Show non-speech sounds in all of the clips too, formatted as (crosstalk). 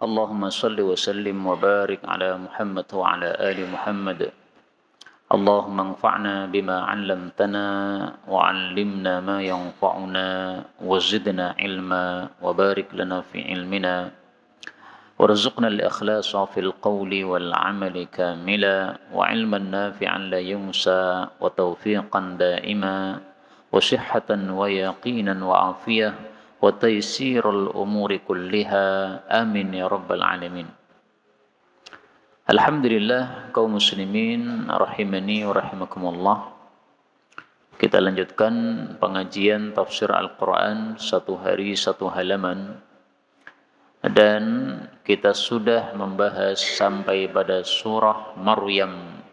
اللهم صل وسلم وبارك على محمد وعلى آل محمد اللهم انفعنا بما علمتنا وعلمنا ما ينفعنا وزدنا علما وبارك لنا في علمنا وارزقنا الإخلاص في القول والعمل كاملا وعلما نافعا لا ينسى وتوفيقا دائما وصحة ويقينا وعافية wa taysirul umuri kulliha amin ya rabbal alamin Alhamdulillah kaum muslimin rahimani wa rahimakumullah kita lanjutkan pengajian tafsir Al-Quran satu hari satu halaman dan kita sudah membahas sampai pada surah Maryam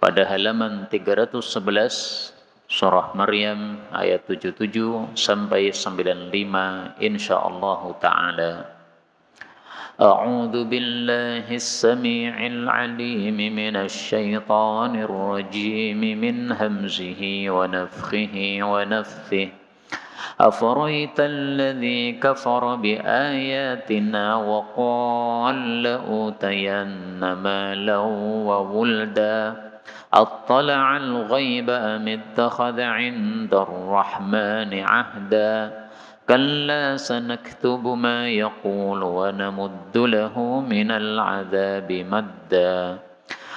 pada halaman 311 surah Maryam ayat 77 sampai 95 insyaallah taala أعوذ بالله السميع العليم من الشيطان الرجيم من همزه ونفخه ونفثه أفريت الذي كفر بآياتنا وقال لأتين مالا وولدا أطلع الغيب أم اتخذ عند الرحمن عهدا كلا سنكتب ما يقول ونمد له من العذاب مدا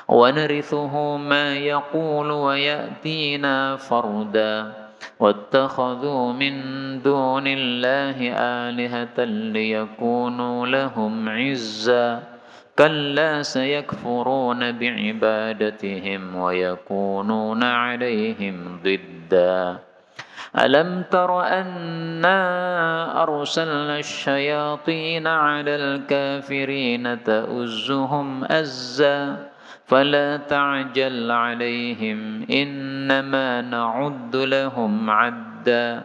ونرثه ما يقول ويأتينا فردا واتخذوا من دون الله آلهة ليكونوا لهم عزاً كلا سيكفرون بعبادتهم ويكونون عليهم ضدا ألم تر أنا أرسلنا الشياطين على الكافرين تؤزهم أزا فلا تعجل عليهم إنما نعد لهم عدا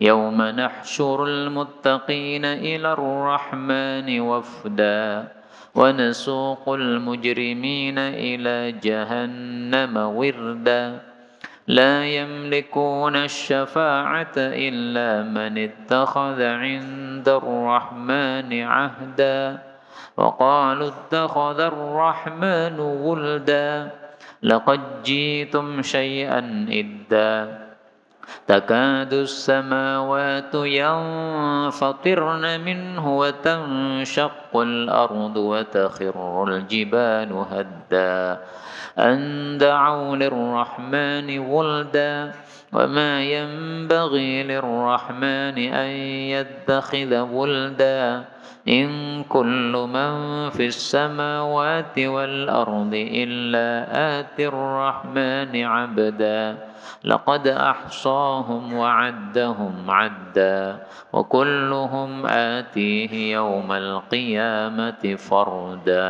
يوم نحشر المتقين إلى الرحمن وفداً ونسوق المجرمين إلى جهنم وردا لا يملكون الشفاعة إلا من اتخذ عند الرحمن عهدا وقالوا اتخذ الرحمن ولدا لقد جئتم شيئا إدا تكاد السماوات ينفطرن منه وتنشق الأرض وتخر الجبال هدا أن دعوا للرحمن ولدا وما ينبغي للرحمن أن يتخذ ولدا إن كل من في السماوات والأرض إلا آتي الرحمن عبدا لقد أحصاهم وعدهم عدا وكلهم آتيه يوم القيامة فردا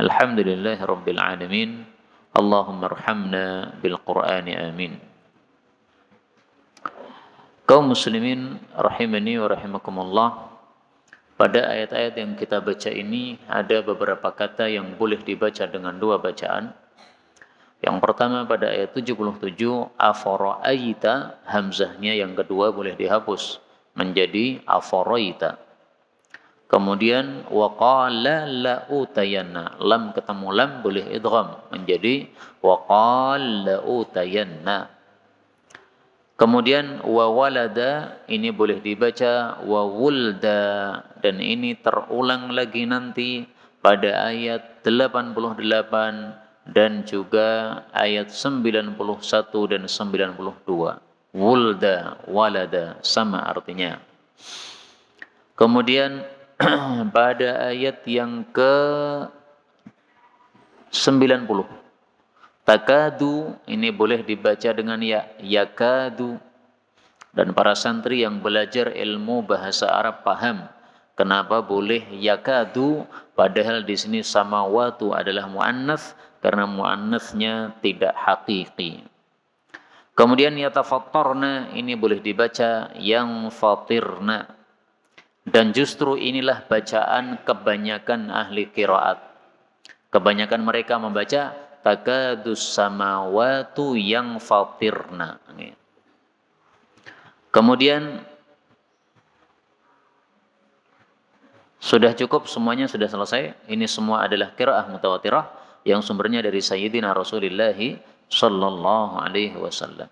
الحمد لله رب العالمين اللهم ارحمنا بالقرآن آمين kaum muslimin rahimani wa rahimakumullah Pada ayat-ayat yang kita baca ini ada beberapa kata yang boleh dibaca dengan dua bacaan. Yang pertama pada ayat 77 afara'aita hamzahnya yang kedua boleh dihapus menjadi afaraita. Kemudian waqala la utayanna lam ketemu lam boleh idgham menjadi waqala utayanna Kemudian wawalada ini boleh dibaca wawulda dan ini terulang lagi nanti pada ayat 88 dan juga ayat 91 dan 92. Wulda, walada sama artinya. Kemudian (clears throat) pada ayat yang ke 90 Takadu ini boleh dibaca dengan ya, yakadu. Dan para santri yang belajar ilmu bahasa Arab paham kenapa boleh yakadu padahal di sini sama waktu adalah muannats karena muannatsnya tidak hakiki. Kemudian yatafattarna ini boleh dibaca yang fatirna. Dan justru inilah bacaan kebanyakan ahli kiraat. Kebanyakan mereka membaca takadus samawatu yang fatirna. Kemudian sudah cukup semuanya sudah selesai. Ini semua adalah kiraah mutawatirah yang sumbernya dari Sayyidina Rasulullah sallallahu alaihi wasallam.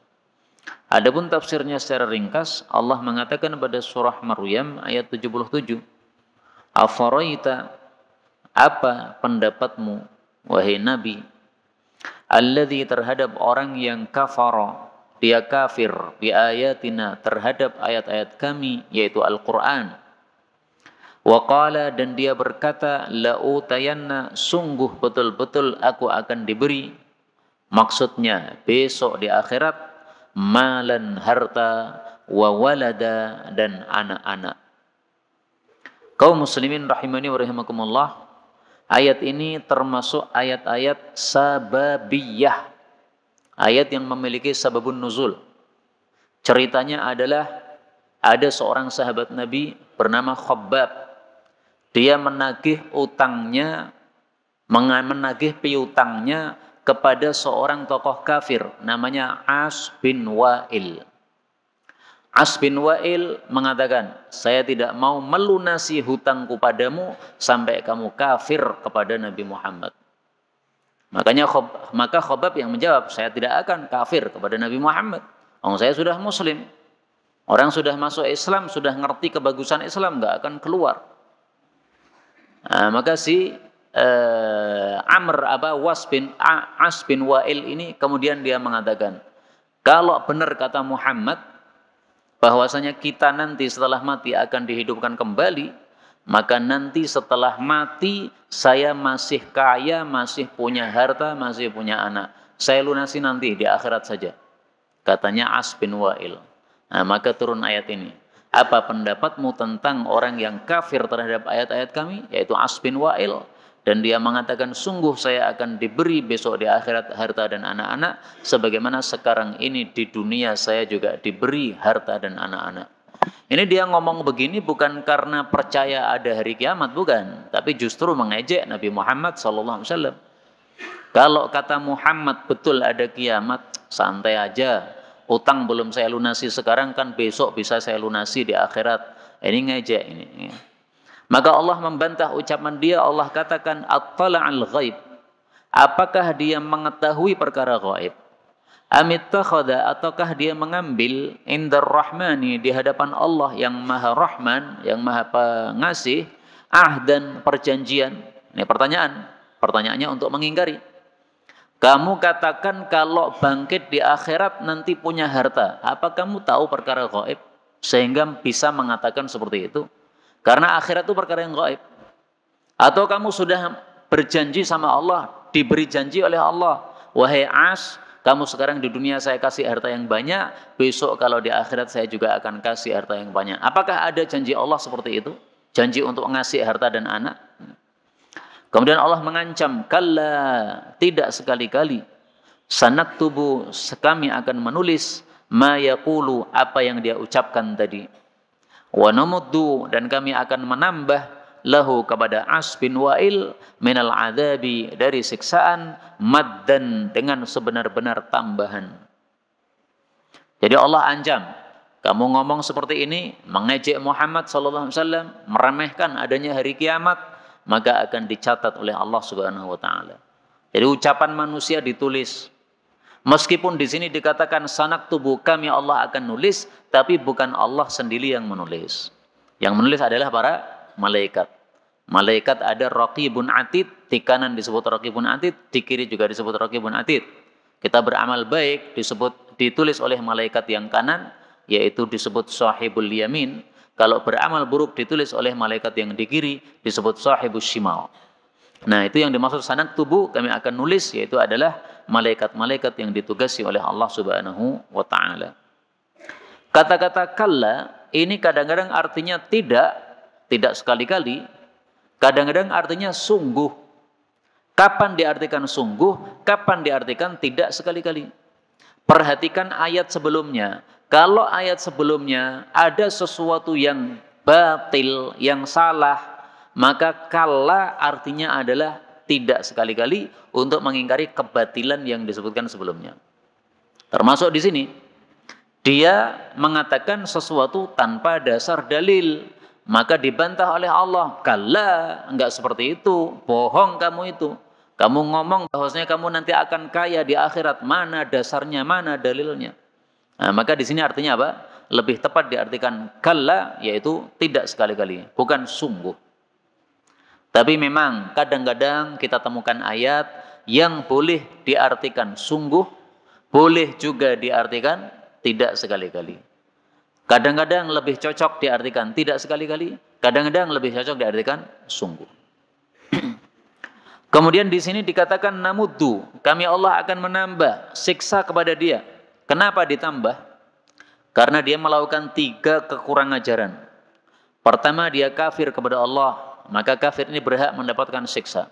Adapun tafsirnya secara ringkas, Allah mengatakan pada surah Maryam ayat 77, "Afaraita apa pendapatmu wahai nabi alladzi terhadap orang yang kafara dia kafir bi ayatina terhadap ayat-ayat kami yaitu Al-Qur'an wa qala dan dia berkata la utayanna sungguh betul-betul aku akan diberi maksudnya besok di akhirat malan harta wa walada dan anak-anak kaum muslimin rahimani wa rahimakumullah Ayat ini termasuk ayat-ayat sababiyah. Ayat yang memiliki sababun nuzul. Ceritanya adalah ada seorang sahabat Nabi bernama Khabbab. Dia menagih utangnya, menagih piutangnya kepada seorang tokoh kafir namanya As bin Wa'il. As bin Wa'il mengatakan, saya tidak mau melunasi hutangku padamu sampai kamu kafir kepada Nabi Muhammad. Makanya khob, maka Khobab yang menjawab, saya tidak akan kafir kepada Nabi Muhammad. Orang oh, saya sudah muslim. Orang sudah masuk Islam, sudah ngerti kebagusan Islam, nggak akan keluar. Nah, maka si eh, Amr apa Was bin As bin Wa'il ini kemudian dia mengatakan, kalau benar kata Muhammad, bahwasanya kita nanti setelah mati akan dihidupkan kembali, maka nanti setelah mati saya masih kaya, masih punya harta, masih punya anak. Saya lunasi nanti di akhirat saja. Katanya As bin Wa'il. Nah, maka turun ayat ini. Apa pendapatmu tentang orang yang kafir terhadap ayat-ayat kami? Yaitu As bin Wa'il dan dia mengatakan sungguh saya akan diberi besok di akhirat harta dan anak-anak sebagaimana sekarang ini di dunia saya juga diberi harta dan anak-anak. Ini dia ngomong begini bukan karena percaya ada hari kiamat bukan, tapi justru mengejek Nabi Muhammad SAW. Kalau kata Muhammad betul ada kiamat, santai aja. Utang belum saya lunasi sekarang kan besok bisa saya lunasi di akhirat. Ini ngejek ini. Ya. Maka Allah membantah ucapan dia, Allah katakan at ghaib. Apakah dia mengetahui perkara ghaib? Amit ataukah dia mengambil indar rahmani di hadapan Allah yang maha rahman, yang maha pengasih, ah dan perjanjian. Ini pertanyaan. Pertanyaannya untuk mengingkari. Kamu katakan kalau bangkit di akhirat nanti punya harta. Apa kamu tahu perkara gaib? Sehingga bisa mengatakan seperti itu. Karena akhirat itu perkara yang gaib. Atau kamu sudah berjanji sama Allah, diberi janji oleh Allah. Wahai As, kamu sekarang di dunia saya kasih harta yang banyak, besok kalau di akhirat saya juga akan kasih harta yang banyak. Apakah ada janji Allah seperti itu? Janji untuk ngasih harta dan anak? Kemudian Allah mengancam, kalla tidak sekali-kali. Sanak tubuh kami akan menulis ma yaqulu apa yang dia ucapkan tadi wa namuddu dan kami akan menambah lahu kepada As bin Wa'il minal adabi dari siksaan maddan dengan sebenar-benar tambahan. Jadi Allah ancam, kamu ngomong seperti ini, mengejek Muhammad sallallahu alaihi wasallam, meremehkan adanya hari kiamat, maka akan dicatat oleh Allah Subhanahu wa taala. Jadi ucapan manusia ditulis Meskipun di sini dikatakan sanak tubuh kami Allah akan nulis, tapi bukan Allah sendiri yang menulis. Yang menulis adalah para malaikat. Malaikat ada raqibun atid, di kanan disebut raqibun atid, di kiri juga disebut raqibun atid. Kita beramal baik disebut ditulis oleh malaikat yang kanan yaitu disebut sahibul yamin. Kalau beramal buruk ditulis oleh malaikat yang di kiri disebut sahibul shimal. Nah, itu yang dimaksud sanak tubuh kami akan nulis yaitu adalah malaikat-malaikat yang ditugasi oleh Allah Subhanahu wa taala. Kata-kata kalla ini kadang-kadang artinya tidak, tidak sekali-kali, kadang-kadang artinya sungguh. Kapan diartikan sungguh, kapan diartikan tidak sekali-kali. Perhatikan ayat sebelumnya. Kalau ayat sebelumnya ada sesuatu yang batil, yang salah, maka kalla artinya adalah tidak sekali-kali untuk mengingkari kebatilan yang disebutkan sebelumnya. Termasuk di sini dia mengatakan sesuatu tanpa dasar dalil, maka dibantah oleh Allah. Kala, enggak seperti itu. Bohong kamu itu. Kamu ngomong bahwasanya kamu nanti akan kaya di akhirat. Mana dasarnya, mana dalilnya? Nah, maka di sini artinya apa? Lebih tepat diartikan kala yaitu tidak sekali-kali, bukan sungguh. Tapi memang kadang-kadang kita temukan ayat yang boleh diartikan sungguh, boleh juga diartikan tidak sekali-kali. Kadang-kadang lebih cocok diartikan tidak sekali-kali, kadang-kadang lebih cocok diartikan sungguh. (clears throat) Kemudian di sini dikatakan namudu, kami Allah akan menambah siksa kepada dia. Kenapa ditambah? Karena dia melakukan tiga kekurangan ajaran. Pertama dia kafir kepada Allah, maka kafir ini berhak mendapatkan siksa.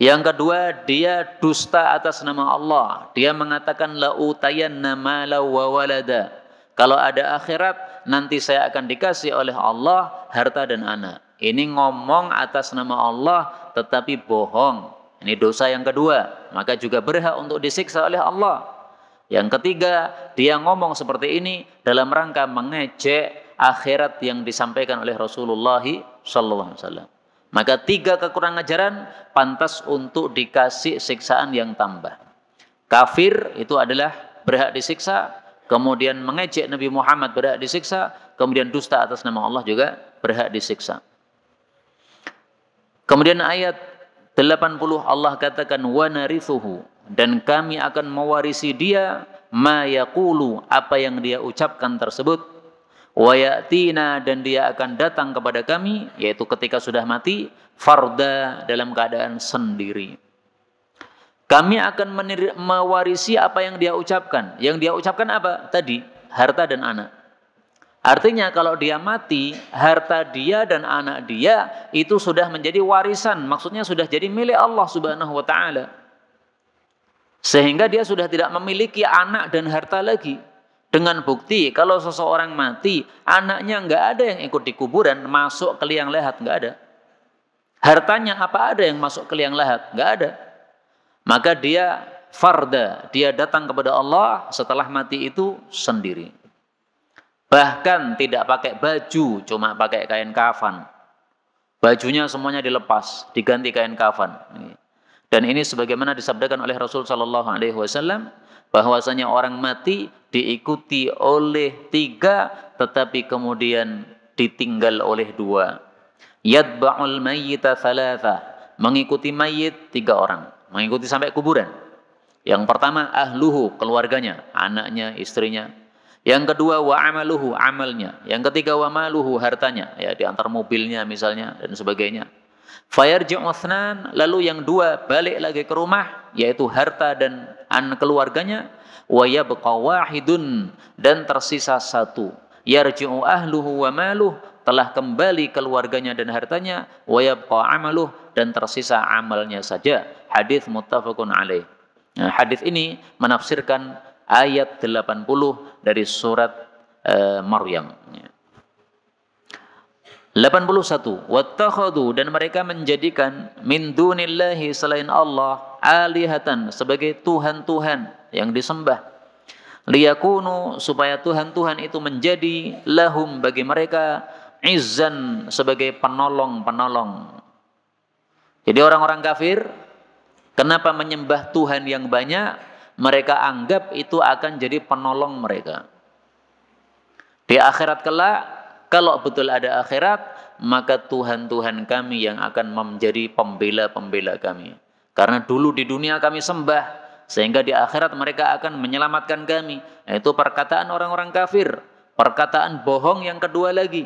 Yang kedua, dia dusta atas nama Allah. Dia mengatakan la utayanna mala wa walada. Kalau ada akhirat, nanti saya akan dikasih oleh Allah harta dan anak. Ini ngomong atas nama Allah tetapi bohong. Ini dosa yang kedua, maka juga berhak untuk disiksa oleh Allah. Yang ketiga, dia ngomong seperti ini dalam rangka mengejek akhirat yang disampaikan oleh Rasulullah Sallallahu Alaihi Wasallam. Maka tiga kekurangan ajaran pantas untuk dikasih siksaan yang tambah. Kafir itu adalah berhak disiksa, kemudian mengejek Nabi Muhammad berhak disiksa, kemudian dusta atas nama Allah juga berhak disiksa. Kemudian ayat 80 Allah katakan wa narithuhu dan kami akan mewarisi dia ma yaqulu apa yang dia ucapkan tersebut wayatina dan dia akan datang kepada kami yaitu ketika sudah mati farda dalam keadaan sendiri kami akan mewarisi apa yang dia ucapkan yang dia ucapkan apa tadi harta dan anak artinya kalau dia mati harta dia dan anak dia itu sudah menjadi warisan maksudnya sudah jadi milik Allah Subhanahu wa taala sehingga dia sudah tidak memiliki anak dan harta lagi dengan bukti kalau seseorang mati anaknya nggak ada yang ikut di kuburan masuk ke liang lahat nggak ada hartanya apa ada yang masuk ke liang lahat nggak ada maka dia farda dia datang kepada Allah setelah mati itu sendiri bahkan tidak pakai baju cuma pakai kain kafan bajunya semuanya dilepas diganti kain kafan dan ini sebagaimana disabdakan oleh Rasul Shallallahu Alaihi Wasallam bahwasanya orang mati diikuti oleh tiga tetapi kemudian ditinggal oleh dua. yadba'ul mayyita thalatha. Mengikuti mayit tiga orang. Mengikuti sampai kuburan. Yang pertama ahluhu, keluarganya, anaknya, istrinya. Yang kedua wa amaluhu, amalnya. Yang ketiga wa maluhu, hartanya. Ya, diantar mobilnya misalnya dan sebagainya. Fayarji'u uthnan, lalu yang dua balik lagi ke rumah, yaitu harta dan an keluarganya. waya yabqa wahidun, dan tersisa satu. Yarji'u ahluhu wa maluh, telah kembali keluarganya dan hartanya. waya yabqa amaluh, dan tersisa amalnya saja. Hadis muttafaqun alaih. Nah, hadis ini menafsirkan ayat 80 dari surat uh, Maryam. Ya. 81 wattakhadhu dan mereka menjadikan min dunillahi selain Allah alihatan sebagai tuhan-tuhan yang disembah liyakunu supaya tuhan-tuhan itu menjadi lahum bagi mereka izzan sebagai penolong-penolong jadi orang-orang kafir kenapa menyembah tuhan yang banyak mereka anggap itu akan jadi penolong mereka di akhirat kelak kalau betul ada akhirat, maka Tuhan-Tuhan kami yang akan menjadi pembela-pembela kami. Karena dulu di dunia kami sembah, sehingga di akhirat mereka akan menyelamatkan kami. Itu perkataan orang-orang kafir, perkataan bohong yang kedua lagi.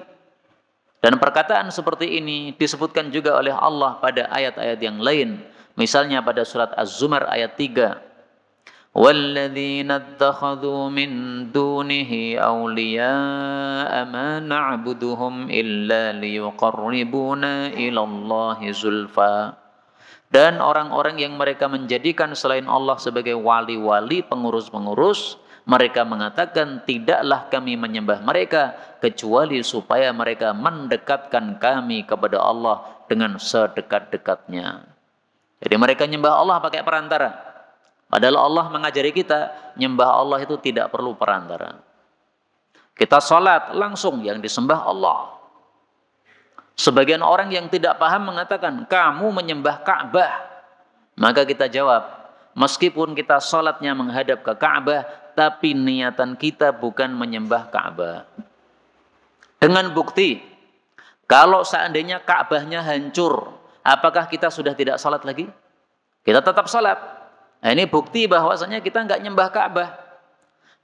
Dan perkataan seperti ini disebutkan juga oleh Allah pada ayat-ayat yang lain. Misalnya pada surat Az-Zumar ayat 3. والذين اتخذوا من دونه أولياء ما نعبدهم إلا ليقربونا إلى الله زلفى dan orang-orang yang mereka menjadikan selain Allah sebagai wali-wali, pengurus-pengurus, mereka mengatakan tidaklah kami menyembah mereka kecuali supaya mereka mendekatkan kami kepada Allah dengan sedekat-dekatnya. Jadi mereka menyembah Allah pakai perantara. Padahal Allah mengajari kita nyembah Allah itu tidak perlu perantara. Kita sholat langsung yang disembah Allah. Sebagian orang yang tidak paham mengatakan, kamu menyembah Ka'bah. Maka kita jawab, meskipun kita sholatnya menghadap ke Ka'bah, tapi niatan kita bukan menyembah Ka'bah. Dengan bukti, kalau seandainya Ka'bahnya hancur, apakah kita sudah tidak sholat lagi? Kita tetap sholat. Nah, ini bukti bahwasanya kita nggak nyembah Ka'bah.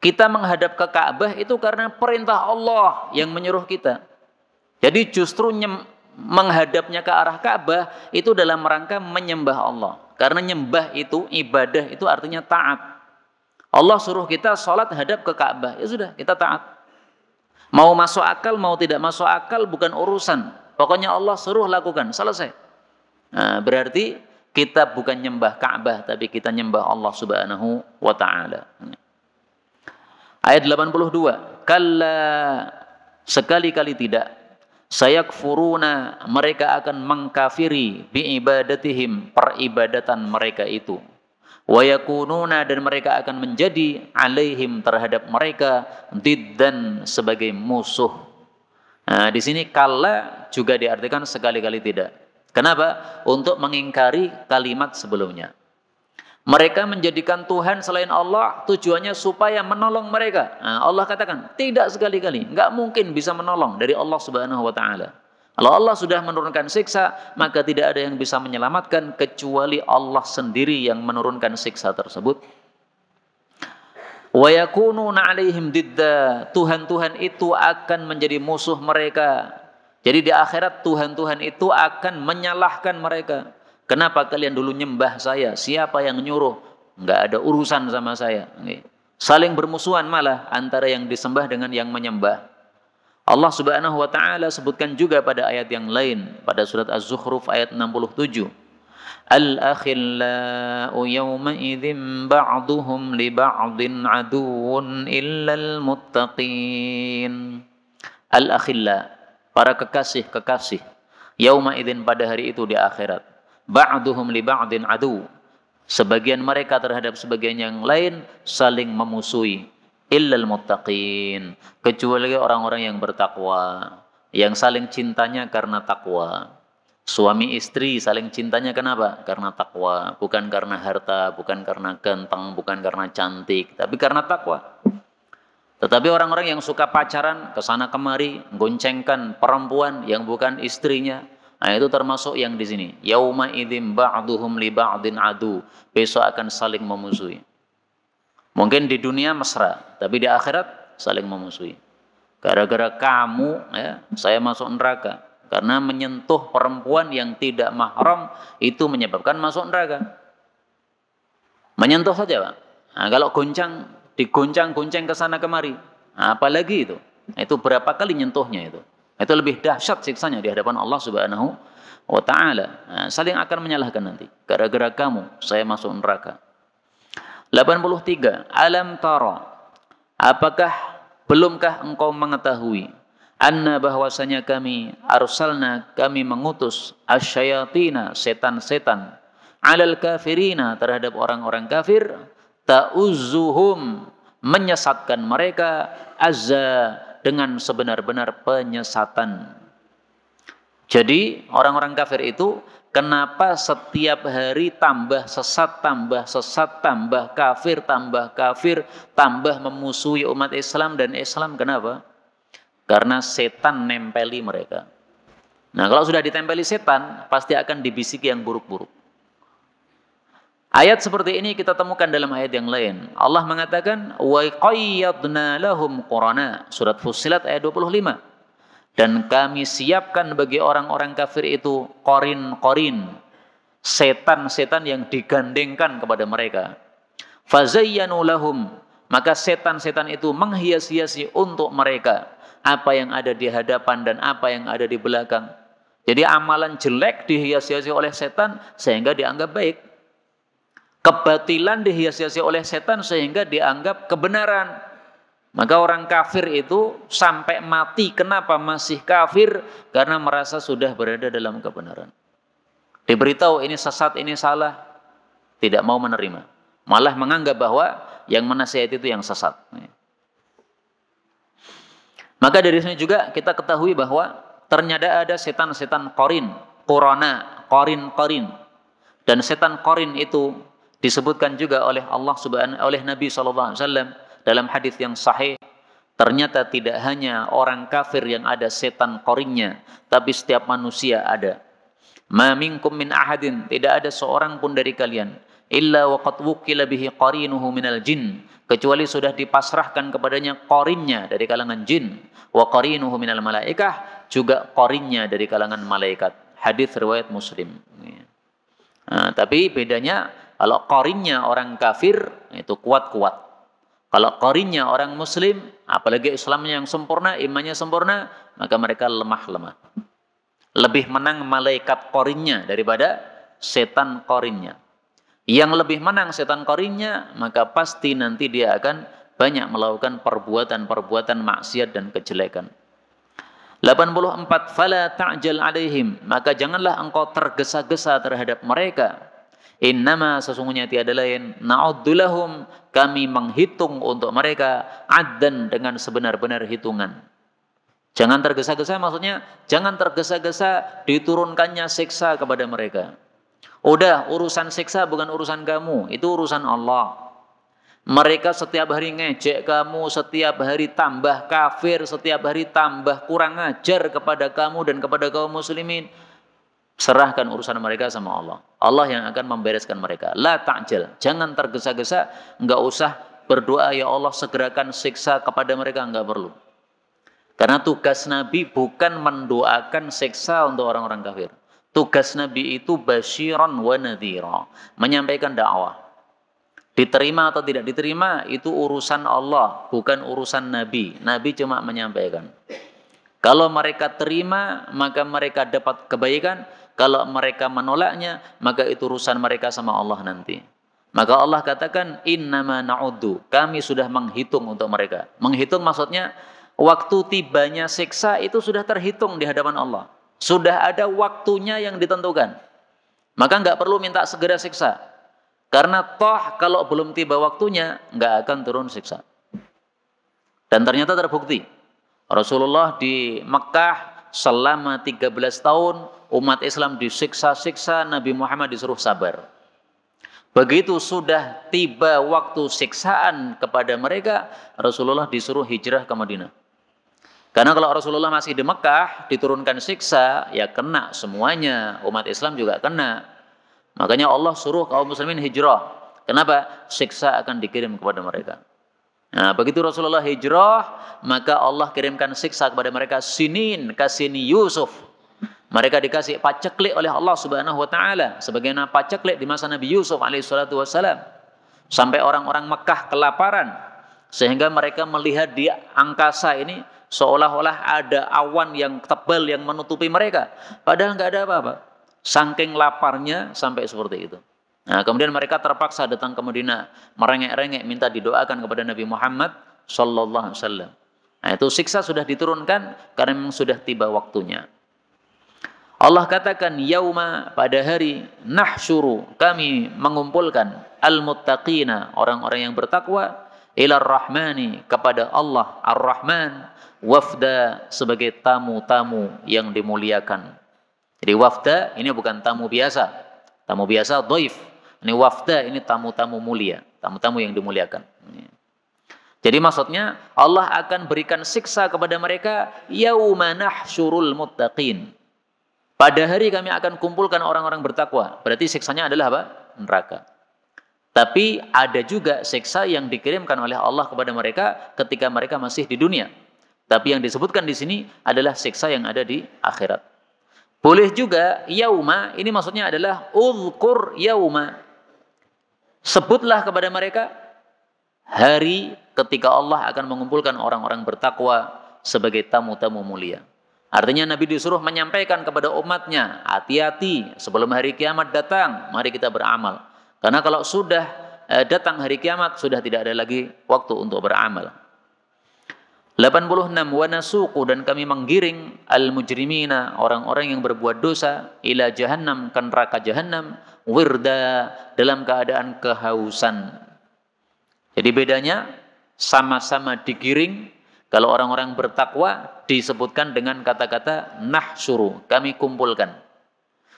Kita menghadap ke Ka'bah itu karena perintah Allah yang menyuruh kita. Jadi justru nyem, menghadapnya ke arah Ka'bah itu dalam rangka menyembah Allah. Karena nyembah itu ibadah itu artinya taat. Allah suruh kita sholat hadap ke Ka'bah. Ya sudah, kita taat. Mau masuk akal, mau tidak masuk akal bukan urusan. Pokoknya Allah suruh lakukan, selesai. Nah, berarti kita bukan nyembah Ka'bah tapi kita nyembah Allah Subhanahu wa taala. Ayat 82, kalla sekali-kali tidak saya sayakfuruna mereka akan mengkafiri ibadatihim peribadatan mereka itu wayakununa dan mereka akan menjadi alaihim terhadap mereka diddan sebagai musuh. Nah, di sini kalla juga diartikan sekali-kali tidak. Kenapa? Untuk mengingkari kalimat sebelumnya. Mereka menjadikan Tuhan selain Allah tujuannya supaya menolong mereka. Nah, Allah katakan, tidak sekali-kali, nggak mungkin bisa menolong dari Allah Subhanahu wa taala. Kalau Allah sudah menurunkan siksa, maka tidak ada yang bisa menyelamatkan kecuali Allah sendiri yang menurunkan siksa tersebut. Wa alaihim didda. Tuhan-tuhan itu akan menjadi musuh mereka jadi di akhirat Tuhan-Tuhan itu akan menyalahkan mereka. Kenapa kalian dulu nyembah saya? Siapa yang nyuruh? Enggak ada urusan sama saya. Saling bermusuhan malah antara yang disembah dengan yang menyembah. Allah Subhanahu wa taala sebutkan juga pada ayat yang lain pada surat Az-Zukhruf ayat 67. Al-akhillau yawma ba'duhum li ba'din illa illal muttaqin. Al-akhillau para kekasih-kekasih yauma idzin pada hari itu di akhirat ba'duhum li ba'din adu sebagian mereka terhadap sebagian yang lain saling memusuhi illal muttaqin kecuali orang-orang yang bertakwa yang saling cintanya karena takwa suami istri saling cintanya kenapa karena takwa bukan karena harta bukan karena ganteng bukan karena cantik tapi karena takwa tetapi orang-orang yang suka pacaran ke sana kemari, goncengkan perempuan yang bukan istrinya, Nah, itu termasuk yang di sini. Yauma idzim ba'duhum li ba'din adu. Besok akan saling memusuhi. Mungkin di dunia mesra, tapi di akhirat saling memusuhi. Gara-gara kamu, ya, saya masuk neraka. Karena menyentuh perempuan yang tidak mahram itu menyebabkan masuk neraka. Menyentuh saja, Pak. Nah, kalau goncang digoncang goncang ke sana kemari. Nah, apalagi itu. Itu berapa kali nyentuhnya itu. Itu lebih dahsyat siksanya di hadapan Allah Subhanahu wa taala. Nah, saling akan menyalahkan nanti. Gara-gara kamu saya masuk neraka. 83. Alam tara. Apakah belumkah engkau mengetahui anna bahwasanya kami arsalna kami mengutus asyayatina setan-setan alal kafirina terhadap orang-orang kafir ta'uzuhum menyesatkan mereka azza dengan sebenar-benar penyesatan. Jadi orang-orang kafir itu kenapa setiap hari tambah sesat, tambah sesat, tambah kafir, tambah kafir, tambah memusuhi umat Islam dan Islam kenapa? Karena setan nempeli mereka. Nah kalau sudah ditempeli setan pasti akan dibisiki yang buruk-buruk. Ayat seperti ini kita temukan dalam ayat yang lain. Allah mengatakan wa qayyadna lahum qurana. Surat Fussilat ayat 25. Dan kami siapkan bagi orang-orang kafir itu korin-korin. Setan-setan yang digandengkan kepada mereka. Fazayyanu lahum. Maka setan-setan itu menghias-hiasi untuk mereka. Apa yang ada di hadapan dan apa yang ada di belakang. Jadi amalan jelek dihias-hiasi oleh setan sehingga dianggap baik. Kebatilan dihiasi hiasi oleh setan sehingga dianggap kebenaran. Maka orang kafir itu sampai mati kenapa masih kafir? Karena merasa sudah berada dalam kebenaran. Diberitahu ini sesat, ini salah, tidak mau menerima. Malah menganggap bahwa yang menasihati itu yang sesat. Maka dari sini juga kita ketahui bahwa ternyata ada setan-setan korin, korona, korin-korin. Dan setan korin itu disebutkan juga oleh Allah Subhanahu oleh Nabi saw dalam hadis yang sahih ternyata tidak hanya orang kafir yang ada setan korinya tapi setiap manusia ada ma minkum min ahadin tidak ada seorang pun dari kalian illa waqad wukila bihi qarinuhu minal jin kecuali sudah dipasrahkan kepadanya korinya dari kalangan jin wa qarinuhu minal malaikah juga korinnya dari kalangan malaikat hadis riwayat muslim iya. Nah, tapi bedanya kalau korinnya orang kafir itu kuat-kuat. Kalau korinnya orang muslim, apalagi Islamnya yang sempurna, imannya sempurna, maka mereka lemah-lemah. Lebih menang malaikat korinnya daripada setan korinnya. Yang lebih menang setan korinnya, maka pasti nanti dia akan banyak melakukan perbuatan-perbuatan maksiat dan kejelekan. 84 fala ta'jal alaihim maka janganlah engkau tergesa-gesa terhadap mereka Innama sesungguhnya tiada lain Naudzulahum kami menghitung untuk mereka aden dengan sebenar-benar hitungan. Jangan tergesa-gesa maksudnya jangan tergesa-gesa diturunkannya siksa kepada mereka. Udah urusan siksa bukan urusan kamu, itu urusan Allah. Mereka setiap hari ngejek kamu, setiap hari tambah kafir, setiap hari tambah kurang ajar kepada kamu dan kepada kaum muslimin. Serahkan urusan mereka sama Allah. Allah yang akan membereskan mereka. La ta'jal. Jangan tergesa-gesa. Enggak usah berdoa ya Allah segerakan siksa kepada mereka. Enggak perlu. Karena tugas Nabi bukan mendoakan siksa untuk orang-orang kafir. Tugas Nabi itu basyiran wa nadhira. Menyampaikan dakwah. Diterima atau tidak diterima itu urusan Allah, bukan urusan Nabi. Nabi cuma menyampaikan. Kalau mereka terima, maka mereka dapat kebaikan. Kalau mereka menolaknya, maka itu urusan mereka sama Allah nanti. Maka Allah katakan, innama na'udhu. Kami sudah menghitung untuk mereka. Menghitung maksudnya, waktu tibanya siksa itu sudah terhitung di hadapan Allah. Sudah ada waktunya yang ditentukan. Maka nggak perlu minta segera siksa. Karena toh kalau belum tiba waktunya, nggak akan turun siksa. Dan ternyata terbukti. Rasulullah di Mekah selama 13 tahun umat Islam disiksa-siksa, Nabi Muhammad disuruh sabar. Begitu sudah tiba waktu siksaan kepada mereka, Rasulullah disuruh hijrah ke Madinah. Karena kalau Rasulullah masih di Mekah, diturunkan siksa, ya kena semuanya. Umat Islam juga kena. Makanya Allah suruh kaum muslimin hijrah. Kenapa? Siksa akan dikirim kepada mereka. Nah, begitu Rasulullah hijrah, maka Allah kirimkan siksa kepada mereka sinin kasini Yusuf mereka dikasih paceklik oleh Allah Subhanahu wa taala sebagaimana paceklik di masa Nabi Yusuf alaihi salatu wasalam. Sampai orang-orang Mekah kelaparan sehingga mereka melihat di angkasa ini seolah-olah ada awan yang tebal yang menutupi mereka. Padahal nggak ada apa-apa. Saking laparnya sampai seperti itu. Nah, kemudian mereka terpaksa datang ke Madinah, merengek-rengek minta didoakan kepada Nabi Muhammad sallallahu alaihi wasallam. Nah, itu siksa sudah diturunkan karena memang sudah tiba waktunya. Allah katakan yauma pada hari nahsyuru kami mengumpulkan al-muttaqina orang-orang yang bertakwa ila rahmani kepada Allah ar-Rahman wafda sebagai tamu-tamu yang dimuliakan. Jadi wafda ini bukan tamu biasa. Tamu biasa doif. Ini wafda ini tamu-tamu mulia. Tamu-tamu yang dimuliakan. Jadi maksudnya Allah akan berikan siksa kepada mereka yauma nahsyurul muttaqin pada hari kami akan kumpulkan orang-orang bertakwa. Berarti seksanya adalah apa? Neraka. Tapi ada juga siksa yang dikirimkan oleh Allah kepada mereka ketika mereka masih di dunia. Tapi yang disebutkan di sini adalah siksa yang ada di akhirat. Boleh juga yauma, ini maksudnya adalah ulkur yauma. Sebutlah kepada mereka hari ketika Allah akan mengumpulkan orang-orang bertakwa sebagai tamu-tamu mulia. Artinya Nabi disuruh menyampaikan kepada umatnya, hati-hati sebelum hari kiamat datang, mari kita beramal. Karena kalau sudah eh, datang hari kiamat, sudah tidak ada lagi waktu untuk beramal. 86 wa nasuqu dan kami menggiring al mujrimina orang-orang yang berbuat dosa ila jahannam ke neraka jahannam wirda dalam keadaan kehausan. Jadi bedanya sama-sama digiring kalau orang-orang bertakwa disebutkan dengan kata-kata nahsuru, kami kumpulkan.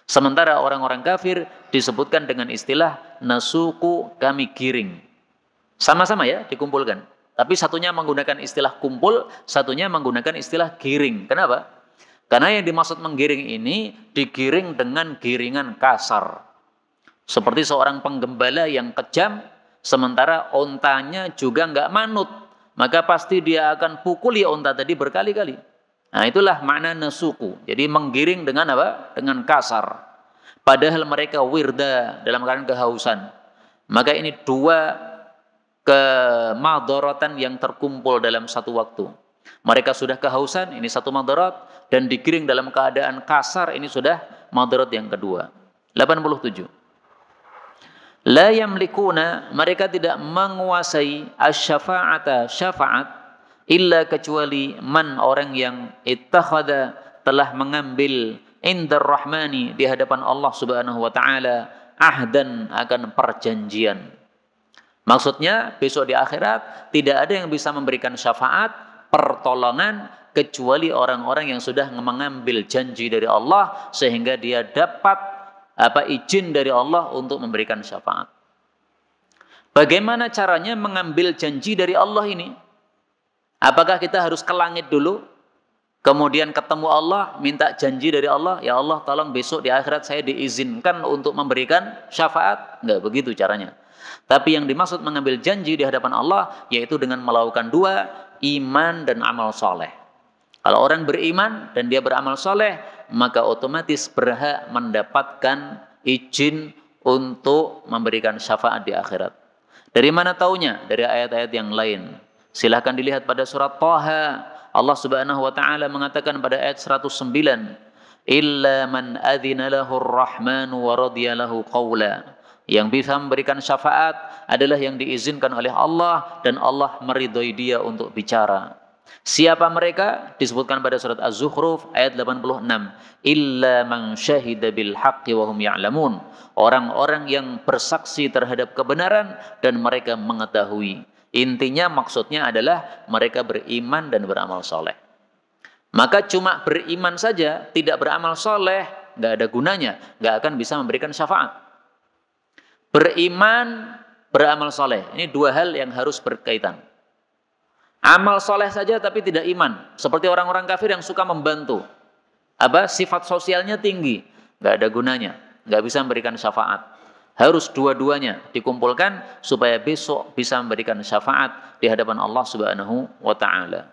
Sementara orang-orang kafir disebutkan dengan istilah nasuku, kami giring. Sama-sama ya dikumpulkan. Tapi satunya menggunakan istilah kumpul, satunya menggunakan istilah giring. Kenapa? Karena yang dimaksud menggiring ini digiring dengan giringan kasar. Seperti seorang penggembala yang kejam, sementara ontanya juga nggak manut maka pasti dia akan pukuli ya unta tadi berkali-kali. Nah, itulah makna nasuku. Jadi menggiring dengan apa? Dengan kasar. Padahal mereka wirda dalam keadaan kehausan. Maka ini dua kemadorotan yang terkumpul dalam satu waktu. Mereka sudah kehausan, ini satu madarat. Dan digiring dalam keadaan kasar, ini sudah madarat yang kedua. 87 la yamlikuna mereka tidak menguasai asy-syafa'ata syafaat illa kecuali man orang yang ittakhadha telah mengambil indar rahmani di hadapan Allah Subhanahu wa taala ahdan akan perjanjian. Maksudnya besok di akhirat tidak ada yang bisa memberikan syafaat, pertolongan kecuali orang-orang yang sudah mengambil janji dari Allah sehingga dia dapat apa izin dari Allah untuk memberikan syafaat. Bagaimana caranya mengambil janji dari Allah ini? Apakah kita harus ke langit dulu? Kemudian ketemu Allah, minta janji dari Allah, ya Allah tolong besok di akhirat saya diizinkan untuk memberikan syafaat. Enggak begitu caranya. Tapi yang dimaksud mengambil janji di hadapan Allah yaitu dengan melakukan dua, iman dan amal soleh. Kalau orang beriman dan dia beramal soleh, maka otomatis berhak mendapatkan izin untuk memberikan syafaat di akhirat. Dari mana taunya? Dari ayat-ayat yang lain. Silahkan dilihat pada surat Taha. Allah Subhanahu wa taala mengatakan pada ayat 109, "Illa man adhina lahu rahman wa radiya lahu qawla." Yang bisa memberikan syafaat adalah yang diizinkan oleh Allah dan Allah meridhoi dia untuk bicara. Siapa mereka? Disebutkan pada surat Az-Zukhruf ayat 86. Illa man syahida bil haqqi wa hum ya'lamun. Orang-orang yang bersaksi terhadap kebenaran dan mereka mengetahui. Intinya maksudnya adalah mereka beriman dan beramal soleh. Maka cuma beriman saja, tidak beramal soleh, nggak ada gunanya, nggak akan bisa memberikan syafaat. Beriman, beramal soleh, ini dua hal yang harus berkaitan. Amal soleh saja tapi tidak iman. Seperti orang-orang kafir yang suka membantu. Apa sifat sosialnya tinggi, nggak ada gunanya, nggak bisa memberikan syafaat. Harus dua-duanya dikumpulkan supaya besok bisa memberikan syafaat di hadapan Allah Subhanahu wa taala.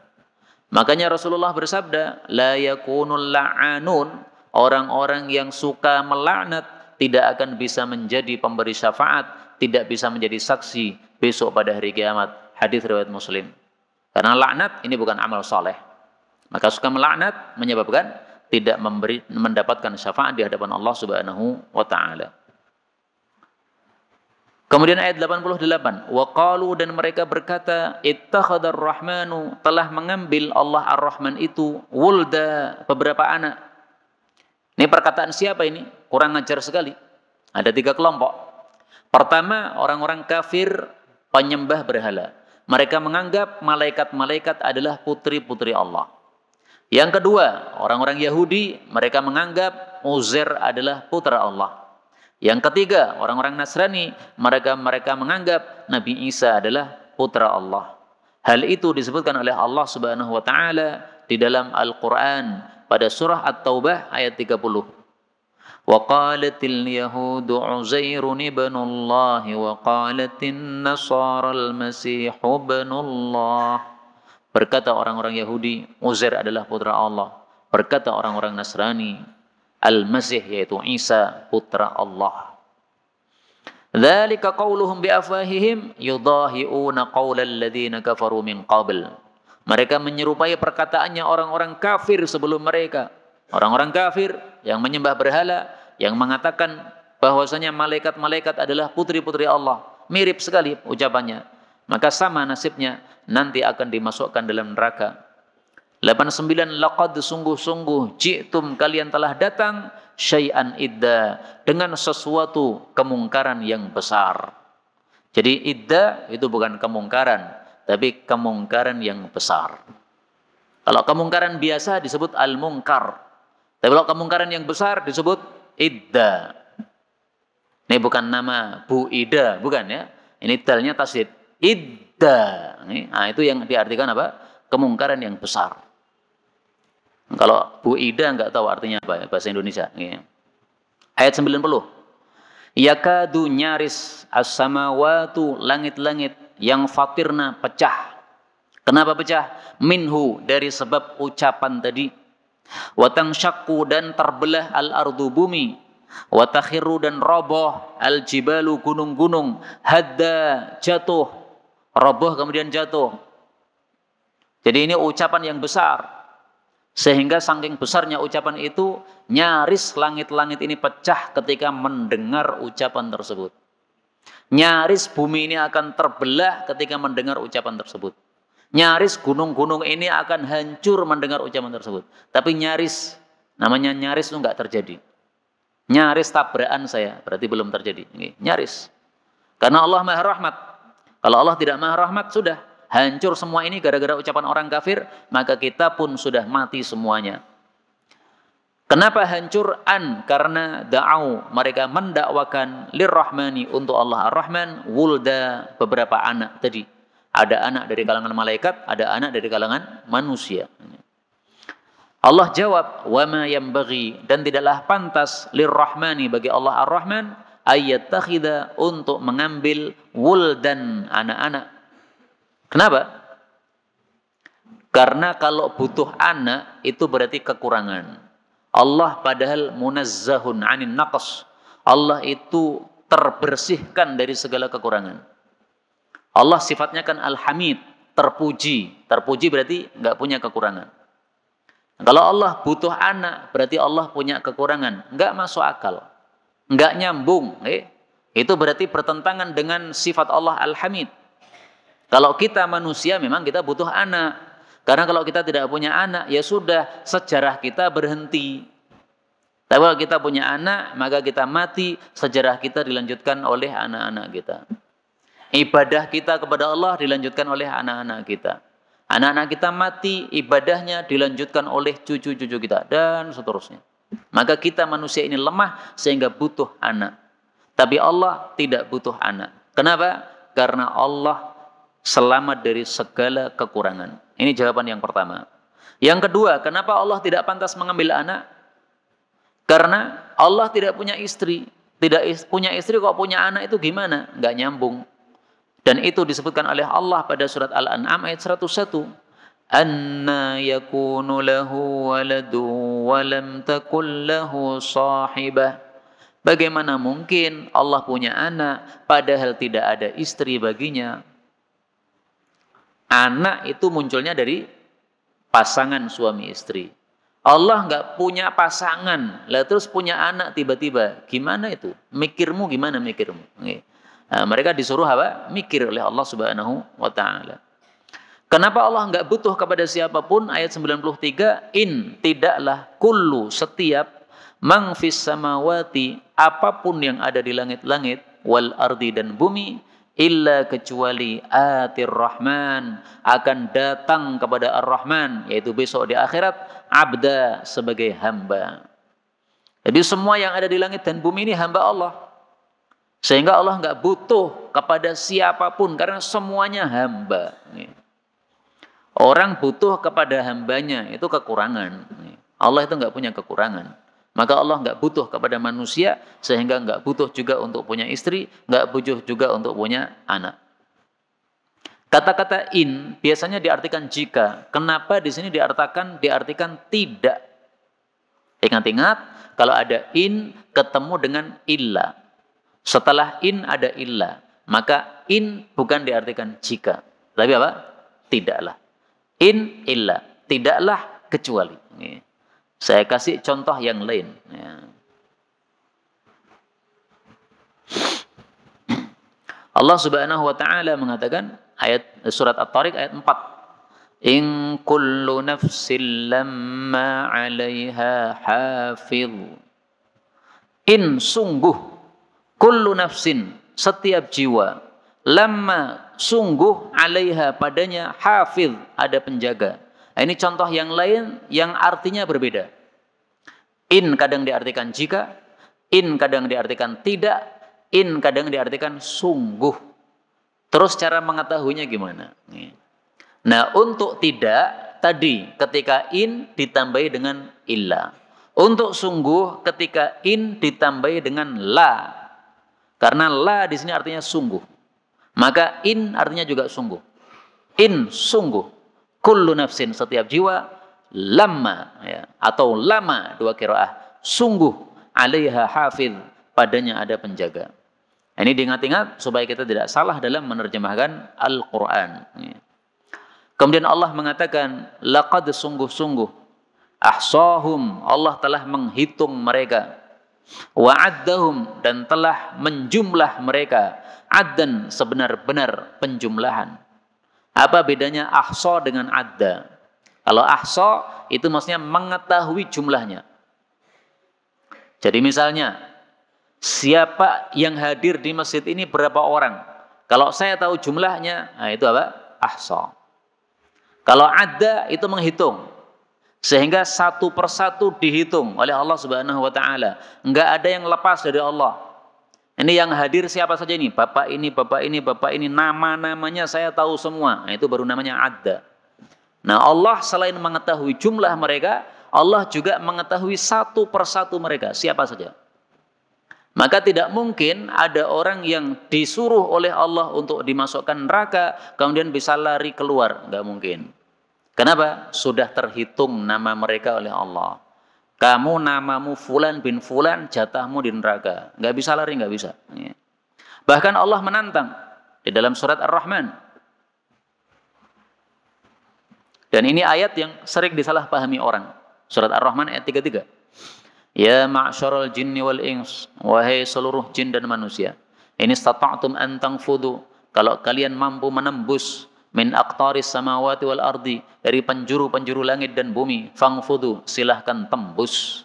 Makanya Rasulullah bersabda, la yakunul la'anun, orang-orang yang suka melaknat tidak akan bisa menjadi pemberi syafaat, tidak bisa menjadi saksi besok pada hari kiamat. Hadis riwayat Muslim. Karena laknat ini bukan amal soleh. Maka suka melaknat menyebabkan tidak memberi, mendapatkan syafaat di hadapan Allah Subhanahu wa taala. Kemudian ayat 88, wa qalu dan mereka berkata, ittakhadar rahmanu telah mengambil Allah Ar-Rahman itu wulda beberapa anak. Ini perkataan siapa ini? Kurang ajar sekali. Ada tiga kelompok. Pertama, orang-orang kafir penyembah berhala. Mereka menganggap malaikat-malaikat adalah putri-putri Allah. Yang kedua, orang-orang Yahudi mereka menganggap Uzair adalah putra Allah. Yang ketiga, orang-orang Nasrani mereka mereka menganggap Nabi Isa adalah putra Allah. Hal itu disebutkan oleh Allah Subhanahu wa taala di dalam Al-Qur'an pada surah At-Taubah ayat 30. وقالت اليهود عزير ابن الله وقالت النصارى المسيح ابن الله Berkata orang-orang Yahudi, Uzair adalah putra Allah. Berkata orang-orang Nasrani, Al-Masih yaitu Isa putra Allah. ذلك قولهم بأفواههم يضاهئون قول الذين كفروا من قبل Mereka menyerupai perkataannya orang-orang kafir sebelum mereka Orang-orang kafir yang menyembah berhala, yang mengatakan bahwasanya malaikat-malaikat adalah putri-putri Allah. Mirip sekali ucapannya. Maka sama nasibnya nanti akan dimasukkan dalam neraka. 89 laqad sungguh-sungguh ji'tum kalian telah datang syai'an idda dengan sesuatu kemungkaran yang besar. Jadi idda itu bukan kemungkaran tapi kemungkaran yang besar. Kalau kemungkaran biasa disebut al-mungkar. Tapi kalau kemungkaran yang besar disebut idda. Ini bukan nama Bu Ida, bukan ya. Ini dalnya tasid. Idda. Nah, itu yang diartikan apa? Kemungkaran yang besar. Kalau Bu Ida nggak tahu artinya apa ya, bahasa Indonesia. Iya. Ayat 90. Yakadu nyaris as-samawatu langit-langit yang fatirna pecah. Kenapa pecah? Minhu dari sebab ucapan tadi watang syakku dan terbelah al ardu bumi watakhiru dan roboh al jibalu gunung-gunung hadda jatuh roboh kemudian jatuh jadi ini ucapan yang besar sehingga saking besarnya ucapan itu nyaris langit-langit ini pecah ketika mendengar ucapan tersebut nyaris bumi ini akan terbelah ketika mendengar ucapan tersebut Nyaris gunung-gunung ini akan hancur mendengar ucapan tersebut. Tapi nyaris, namanya nyaris itu nggak terjadi. Nyaris tabrakan saya, berarti belum terjadi. Nyaris. Karena Allah maha rahmat. Kalau Allah tidak maha rahmat, sudah. Hancur semua ini gara-gara ucapan orang kafir, maka kita pun sudah mati semuanya. Kenapa hancur an? Karena da'au, mereka mendakwakan lirrahmani untuk Allah ar-Rahman, wulda beberapa anak tadi ada anak dari kalangan malaikat, ada anak dari kalangan manusia. Allah jawab, "Wama bagi dan tidaklah pantas lirrahmani bagi Allah Ar-Rahman ayat takhida untuk mengambil wul dan anak-anak." Kenapa? Karena kalau butuh anak itu berarti kekurangan. Allah padahal munazzahun anin naqas. Allah itu terbersihkan dari segala kekurangan. Allah sifatnya kan al terpuji. Terpuji berarti nggak punya kekurangan. Kalau Allah butuh anak, berarti Allah punya kekurangan. Nggak masuk akal. Nggak nyambung. Eh? Itu berarti bertentangan dengan sifat Allah al Kalau kita manusia memang kita butuh anak. Karena kalau kita tidak punya anak, ya sudah sejarah kita berhenti. Tapi kalau kita punya anak, maka kita mati, sejarah kita dilanjutkan oleh anak-anak kita. Ibadah kita kepada Allah dilanjutkan oleh anak-anak kita. Anak-anak kita mati, ibadahnya dilanjutkan oleh cucu-cucu kita dan seterusnya. Maka kita manusia ini lemah sehingga butuh anak. Tapi Allah tidak butuh anak. Kenapa? Karena Allah selamat dari segala kekurangan. Ini jawaban yang pertama. Yang kedua, kenapa Allah tidak pantas mengambil anak? Karena Allah tidak punya istri. Tidak punya istri kok punya anak itu gimana? Gak nyambung. Dan itu disebutkan oleh Allah pada surat Al-An'am ayat 101. Anna yakunu lahu waladu walam takul lahu sahibah. Bagaimana mungkin Allah punya anak padahal tidak ada istri baginya? Anak itu munculnya dari pasangan suami istri. Allah nggak punya pasangan, lah terus punya anak tiba-tiba. Gimana itu? Mikirmu gimana mikirmu? Okay. Eh, mereka disuruh apa? Mikir oleh Allah Subhanahu wa taala. Kenapa Allah nggak butuh kepada siapapun? Ayat 93, in tidaklah kulu setiap mang samawati apapun yang ada di langit-langit wal ardi dan bumi illa kecuali atir rahman akan datang kepada ar-rahman yaitu besok di akhirat abda sebagai hamba. Jadi semua yang ada di langit dan bumi ini hamba Allah. Sehingga Allah nggak butuh kepada siapapun karena semuanya hamba. Orang butuh kepada hambanya itu kekurangan. Allah itu nggak punya kekurangan. Maka Allah nggak butuh kepada manusia sehingga nggak butuh juga untuk punya istri, nggak butuh juga untuk punya anak. Kata-kata in biasanya diartikan jika. Kenapa di sini diartikan diartikan tidak? Ingat-ingat kalau ada in ketemu dengan illa setelah in ada illa, maka in bukan diartikan jika, tapi apa? Tidaklah. In illa, tidaklah kecuali. Saya kasih contoh yang lain. Ya. Allah Subhanahu wa taala mengatakan ayat surat At-Tariq ayat 4. In kullu nafsin lamma 'alaiha hafiz. In sungguh kullu nafsin setiap jiwa lama sungguh alaiha padanya hafid ada penjaga nah, ini contoh yang lain yang artinya berbeda in kadang diartikan jika in kadang diartikan tidak in kadang diartikan sungguh terus cara mengetahuinya gimana nah untuk tidak tadi ketika in ditambahi dengan illa untuk sungguh ketika in ditambahi dengan la karena la di sini artinya sungguh. Maka in artinya juga sungguh. In sungguh. Kullu nafsin setiap jiwa lama ya, atau lama dua kiraah sungguh alaiha hafid padanya ada penjaga. Ini diingat-ingat supaya kita tidak salah dalam menerjemahkan Al-Quran. Ya. Kemudian Allah mengatakan, Laqad sungguh-sungguh, ahsahum, Allah telah menghitung mereka wa'addahum dan telah menjumlah mereka addan sebenar-benar penjumlahan apa bedanya ahso dengan adda kalau ahso itu maksudnya mengetahui jumlahnya jadi misalnya siapa yang hadir di masjid ini berapa orang kalau saya tahu jumlahnya nah itu apa ahso kalau ada itu menghitung sehingga satu persatu dihitung oleh Allah Subhanahu wa taala. Enggak ada yang lepas dari Allah. Ini yang hadir siapa saja ini? Bapak ini, bapak ini, bapak ini, nama-namanya saya tahu semua. Nah, itu baru namanya ada. Nah, Allah selain mengetahui jumlah mereka, Allah juga mengetahui satu persatu mereka, siapa saja. Maka tidak mungkin ada orang yang disuruh oleh Allah untuk dimasukkan neraka, kemudian bisa lari keluar. Enggak mungkin. Kenapa? Sudah terhitung nama mereka oleh Allah. Kamu namamu Fulan bin Fulan, jatahmu di neraka. Nggak bisa lari, nggak bisa. Iya. Bahkan Allah menantang di dalam surat Ar-Rahman. Dan ini ayat yang sering disalahpahami orang. Surat Ar-Rahman ayat 33. Ya ma'syarul jinni wal ins, wahai seluruh jin dan manusia. Ini stata'tum antang fudu. Kalau kalian mampu menembus min aktaris samawati wal ardi dari penjuru-penjuru langit dan bumi fangfudu silahkan tembus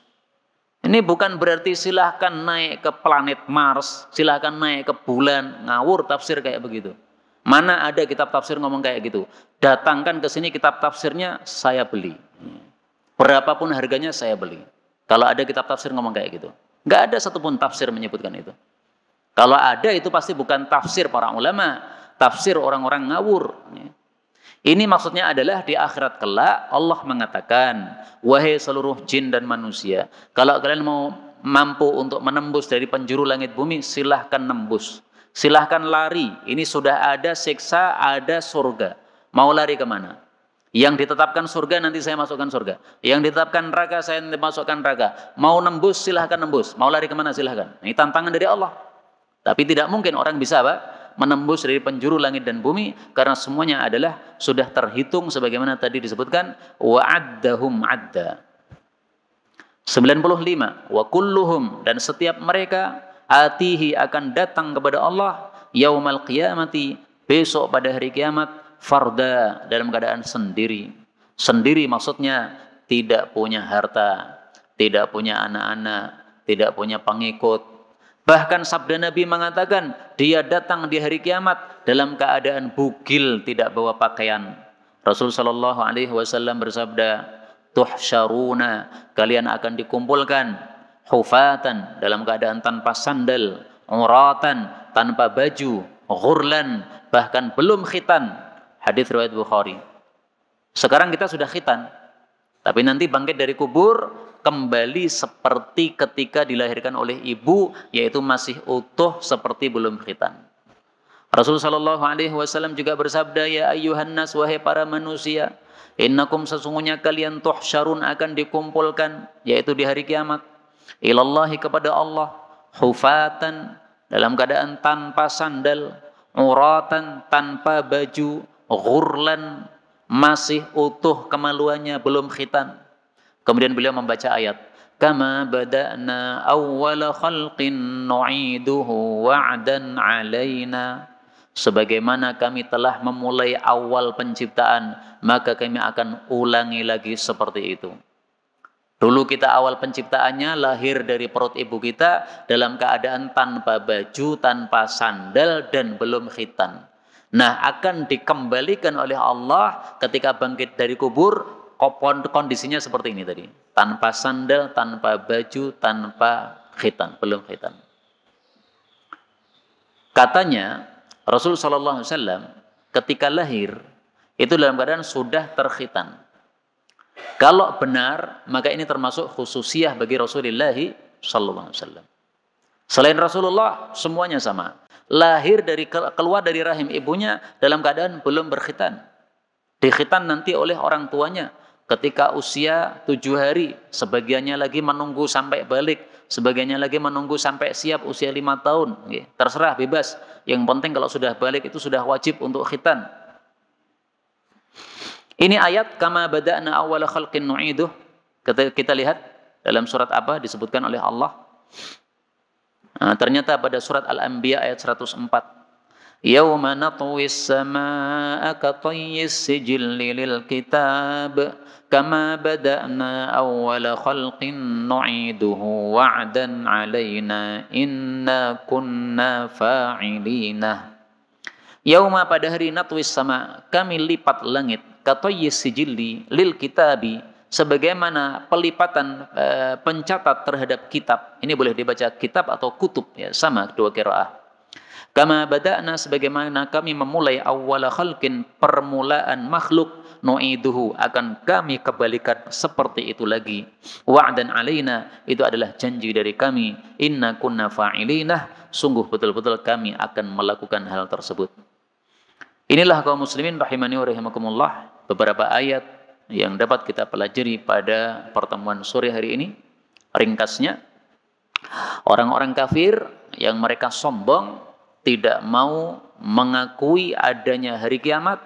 ini bukan berarti silahkan naik ke planet Mars silahkan naik ke bulan ngawur tafsir kayak begitu mana ada kitab tafsir ngomong kayak gitu datangkan ke sini kitab tafsirnya saya beli berapapun harganya saya beli kalau ada kitab tafsir ngomong kayak gitu nggak ada satupun tafsir menyebutkan itu kalau ada itu pasti bukan tafsir para ulama tafsir orang-orang ngawur. Ya. Ini maksudnya adalah di akhirat kelak Allah mengatakan, wahai seluruh jin dan manusia, kalau kalian mau mampu untuk menembus dari penjuru langit bumi, silahkan nembus. Silahkan lari, ini sudah ada siksa, ada surga. Mau lari kemana? Yang ditetapkan surga nanti saya masukkan surga. Yang ditetapkan raga saya masukkan raga. Mau nembus silahkan nembus. Mau lari kemana silahkan. Ini tantangan dari Allah. Tapi tidak mungkin orang bisa pak menembus dari penjuru langit dan bumi karena semuanya adalah sudah terhitung sebagaimana tadi disebutkan wa'addahum adda 95 wa kulluhum dan setiap mereka atihi akan datang kepada Allah yaumal qiyamati besok pada hari kiamat farda dalam keadaan sendiri sendiri maksudnya tidak punya harta tidak punya anak-anak tidak punya pengikut Bahkan sabda Nabi mengatakan, dia datang di hari kiamat dalam keadaan bugil tidak bawa pakaian. Rasul Shallallahu Alaihi Wasallam bersabda, tuhsyaruna kalian akan dikumpulkan hufatan dalam keadaan tanpa sandal, uratan tanpa baju, ghurlan bahkan belum khitan. Hadis riwayat Bukhari. Sekarang kita sudah khitan, tapi nanti bangkit dari kubur kembali seperti ketika dilahirkan oleh ibu yaitu masih utuh seperti belum khitan. Rasulullah Shallallahu alaihi wasallam juga bersabda ya ayuhan nas wahai para manusia innakum sesungguhnya kalian syarun akan dikumpulkan yaitu di hari kiamat ilallahi kepada Allah hufatan dalam keadaan tanpa sandal uratan tanpa baju ghurlan masih utuh kemaluannya belum khitan Kemudian beliau membaca ayat kama bada'na awwala khalqin nu'iduhu wa'dan 'alaina sebagaimana kami telah memulai awal penciptaan maka kami akan ulangi lagi seperti itu Dulu kita awal penciptaannya lahir dari perut ibu kita dalam keadaan tanpa baju, tanpa sandal dan belum khitan. Nah, akan dikembalikan oleh Allah ketika bangkit dari kubur kondisinya seperti ini tadi. Tanpa sandal, tanpa baju, tanpa khitan, belum khitan. Katanya Rasul SAW ketika lahir itu dalam keadaan sudah terkhitan. Kalau benar, maka ini termasuk khususiah bagi Rasulullah SAW. Selain Rasulullah, semuanya sama. Lahir dari keluar dari rahim ibunya dalam keadaan belum berkhitan. Dikhitan nanti oleh orang tuanya ketika usia tujuh hari, sebagiannya lagi menunggu sampai balik, sebagiannya lagi menunggu sampai siap usia lima tahun. Terserah, bebas. Yang penting kalau sudah balik itu sudah wajib untuk khitan. Ini ayat kama bada'na awal khalqin nu'iduh. Kita, lihat dalam surat apa disebutkan oleh Allah. Nah, ternyata pada surat Al-Anbiya ayat 104. يوم نطوي السماء كما بدأنا أول خلق نعيده وعدا علينا إنا كنا فاعلين يوم pada hari natwis sama kami lipat langit katoyi sijili lil kitabi sebagaimana pelipatan e, pencatat terhadap kitab. Ini boleh dibaca kitab atau kutub ya sama dua kiraah. Kama bada'na sebagaimana kami memulai awal khalqin permulaan makhluk nu'iduhu akan kami kembalikan seperti itu lagi wa'dan alaina itu adalah janji dari kami inna kunna fa'ilinah sungguh betul-betul kami akan melakukan hal tersebut inilah kaum muslimin rahimani wa rahimakumullah beberapa ayat yang dapat kita pelajari pada pertemuan sore hari ini ringkasnya orang-orang kafir yang mereka sombong tidak mau mengakui adanya hari kiamat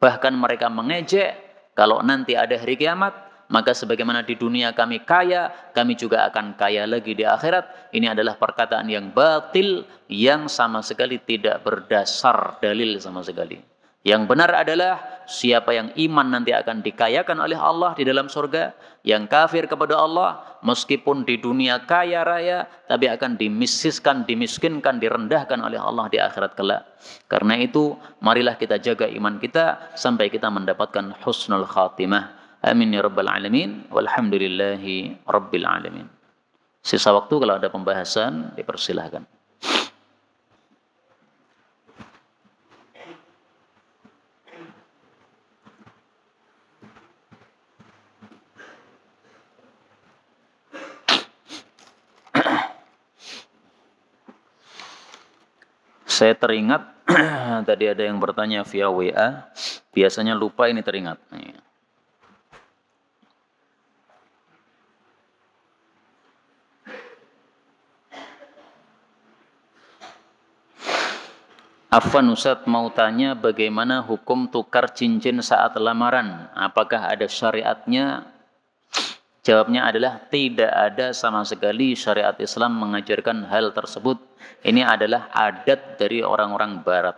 Bahkan mereka mengejek kalau nanti ada hari kiamat, maka sebagaimana di dunia kami kaya, kami juga akan kaya lagi di akhirat. Ini adalah perkataan yang batil yang sama sekali tidak berdasar dalil sama sekali. Yang benar adalah siapa yang iman nanti akan dikayakan oleh Allah di dalam surga, yang kafir kepada Allah meskipun di dunia kaya raya tapi akan dimisiskan, dimiskinkan, direndahkan oleh Allah di akhirat kelak. Karena itu, marilah kita jaga iman kita sampai kita mendapatkan husnul khatimah. Amin ya rabbal alamin walhamdulillahi rabbil alamin. Sisa waktu kalau ada pembahasan dipersilahkan. Saya teringat (clears throat) tadi ada yang bertanya via WA, biasanya lupa ini teringat. Iya. Afan Ustaz mau tanya bagaimana hukum tukar cincin saat lamaran? Apakah ada syariatnya? Jawabnya adalah tidak ada sama sekali syariat Islam mengajarkan hal tersebut ini adalah adat dari orang-orang barat.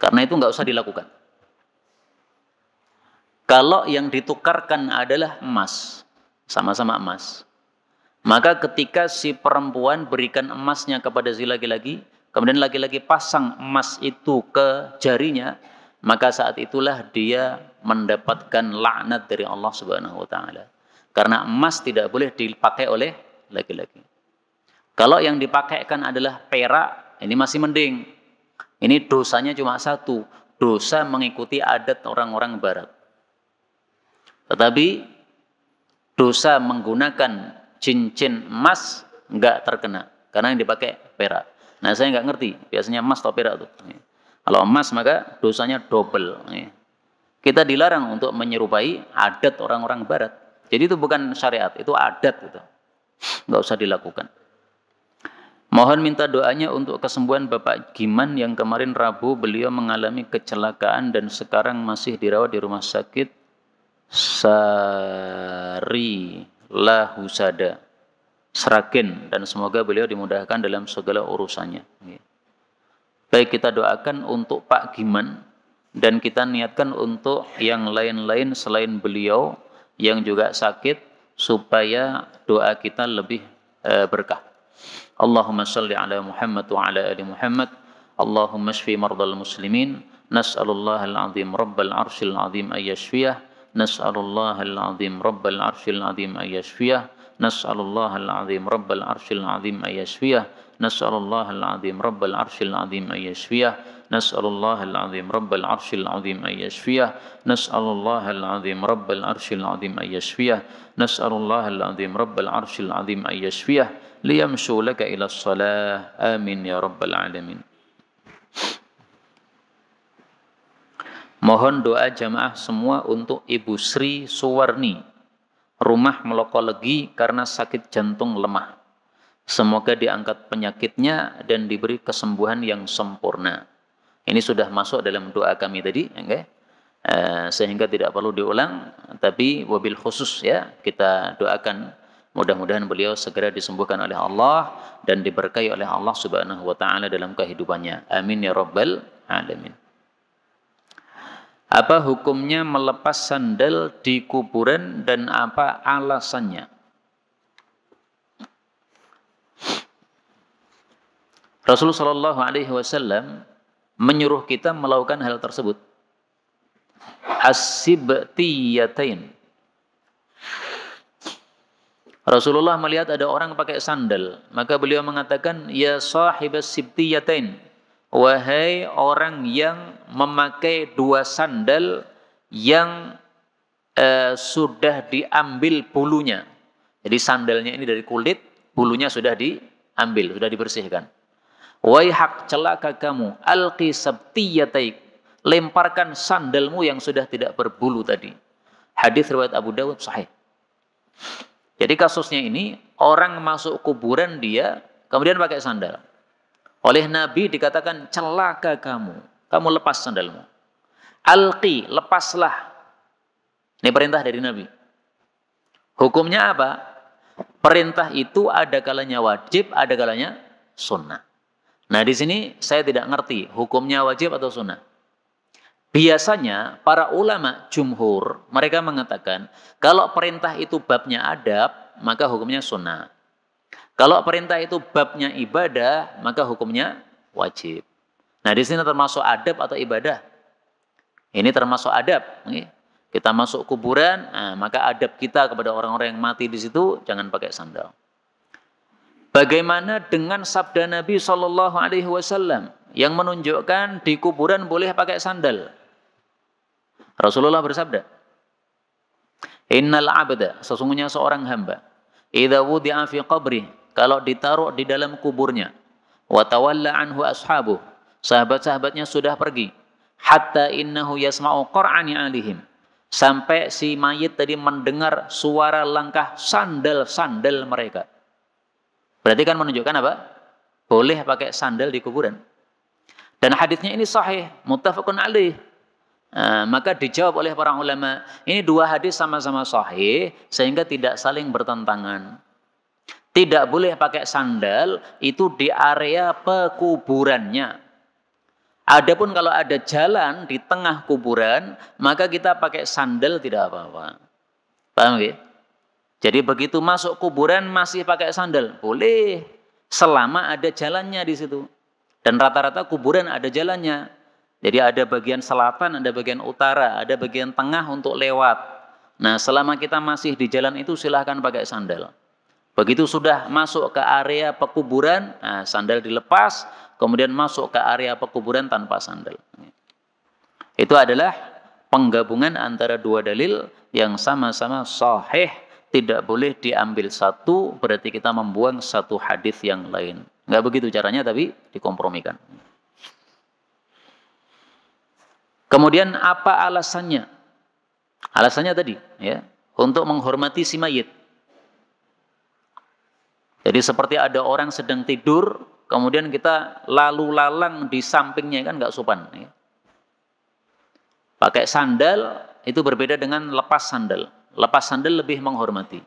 Karena itu nggak usah dilakukan. Kalau yang ditukarkan adalah emas, sama-sama emas. Maka ketika si perempuan berikan emasnya kepada si laki-laki, kemudian laki-laki pasang emas itu ke jarinya, maka saat itulah dia mendapatkan laknat dari Allah Subhanahu wa taala. Karena emas tidak boleh dipakai oleh laki-laki. Kalau yang dipakaikan adalah perak, ini masih mending. Ini dosanya cuma satu, dosa mengikuti adat orang-orang barat. Tetapi dosa menggunakan cincin emas enggak terkena karena yang dipakai perak. Nah saya enggak ngerti biasanya emas atau perak tuh. Iya. Kalau emas maka dosanya double. Iya. Kita dilarang untuk menyerupai adat orang-orang barat. Jadi itu bukan syariat, itu adat gitu. Nggak usah dilakukan. Mohon minta doanya untuk kesembuhan Bapak Giman yang kemarin Rabu beliau mengalami kecelakaan dan sekarang masih dirawat di rumah sakit Sari Lahusada Seragen dan semoga beliau dimudahkan dalam segala urusannya. Baik kita doakan untuk Pak Giman dan kita niatkan untuk yang lain-lain selain beliau yang juga sakit supaya doa kita lebih eh, berkah. Allahumma shalli ala Muhammad wa ala ali Muhammad. Allahumma shfi mardal muslimin. Nas'alullah al-azim rabbal arshil azim ayyashfiyah. Nas'alullah al-azim rabbal arshil azim ayyashfiyah. Nas'alullah al-azim rabbal arshil azim ayyashfiyah. نسأل الله العظيم رب العرش العظيم أن يشفيه نسأل الله العظيم رب العرش العظيم أن يشفيه نسأل الله العظيم رب العرش العظيم أن يشفيه نسأل الله العظيم رب العرش العظيم أن يشفيه ليمشوا لك إلى الصلاة آمين يا رب العالمين Mohon doa jamaah semua untuk Ibu Sri Suwarni, rumah Meloko Legi karena sakit jantung lemah. Semoga diangkat penyakitnya dan diberi kesembuhan yang sempurna. Ini sudah masuk dalam doa kami tadi, okay? Ya ya? eh, sehingga tidak perlu diulang. Tapi wabil khusus ya kita doakan mudah-mudahan beliau segera disembuhkan oleh Allah dan diberkahi oleh Allah Subhanahu wa taala dalam kehidupannya. Amin ya rabbal alamin. Apa hukumnya melepas sandal di kuburan dan apa alasannya? Rasulullah Shallallahu Alaihi Wasallam menyuruh kita melakukan hal tersebut. Asibtiyatain. Rasulullah melihat ada orang pakai sandal, maka beliau mengatakan, "Ya sahibas sibtiyatain, wahai orang yang memakai dua sandal yang eh, sudah diambil bulunya." Jadi sandalnya ini dari kulit, bulunya sudah diambil, sudah dibersihkan. Waihak celaka kamu, alqi sabtiyataik. Lemparkan sandalmu yang sudah tidak berbulu tadi. Hadis riwayat Abu Dawud sahih. Jadi kasusnya ini orang masuk kuburan dia kemudian pakai sandal. Oleh Nabi dikatakan celaka kamu. Kamu lepas sandalmu. Alqi, lepaslah. Ini perintah dari Nabi. Hukumnya apa? Perintah itu ada kalanya wajib, ada kalanya sunnah. Nah di sini saya tidak ngerti hukumnya wajib atau sunnah. Biasanya para ulama jumhur mereka mengatakan kalau perintah itu babnya adab maka hukumnya sunnah. Kalau perintah itu babnya ibadah maka hukumnya wajib. Nah di sini termasuk adab atau ibadah. Ini termasuk adab. Kita masuk kuburan, nah, maka adab kita kepada orang-orang yang mati di situ jangan pakai sandal. Bagaimana dengan sabda Nabi Shallallahu Alaihi Wasallam yang menunjukkan di kuburan boleh pakai sandal? Rasulullah bersabda, Innal abda, sesungguhnya seorang hamba, idza wudi'a fi qabri, kalau ditaruh di dalam kuburnya, wa anhu ashabu, sahabat-sahabatnya sudah pergi, hatta innahu yasma'u qur'ani alihim. Sampai si mayit tadi mendengar suara langkah sandal-sandal mereka. Berarti kan menunjukkan apa? Boleh pakai sandal di kuburan. Dan hadisnya ini sahih, muttafaqun alaih. Nah, maka dijawab oleh para ulama, ini dua hadis sama-sama sahih sehingga tidak saling bertentangan. Tidak boleh pakai sandal itu di area pekuburannya. Adapun kalau ada jalan di tengah kuburan, maka kita pakai sandal tidak apa-apa. Paham gak? Jadi begitu masuk kuburan masih pakai sandal, boleh selama ada jalannya di situ. Dan rata-rata kuburan ada jalannya. Jadi ada bagian selatan, ada bagian utara, ada bagian tengah untuk lewat. Nah, selama kita masih di jalan itu silahkan pakai sandal. Begitu sudah masuk ke area pekuburan, nah sandal dilepas, kemudian masuk ke area pekuburan tanpa sandal. Itu adalah penggabungan antara dua dalil yang sama-sama sahih tidak boleh diambil satu berarti kita membuang satu hadis yang lain. Enggak begitu caranya tapi dikompromikan. Kemudian apa alasannya? Alasannya tadi ya, untuk menghormati si mayit. Jadi seperti ada orang sedang tidur, kemudian kita lalu lalang di sampingnya kan nggak sopan. Ya. Pakai sandal itu berbeda dengan lepas sandal. Lepas sandal lebih menghormati.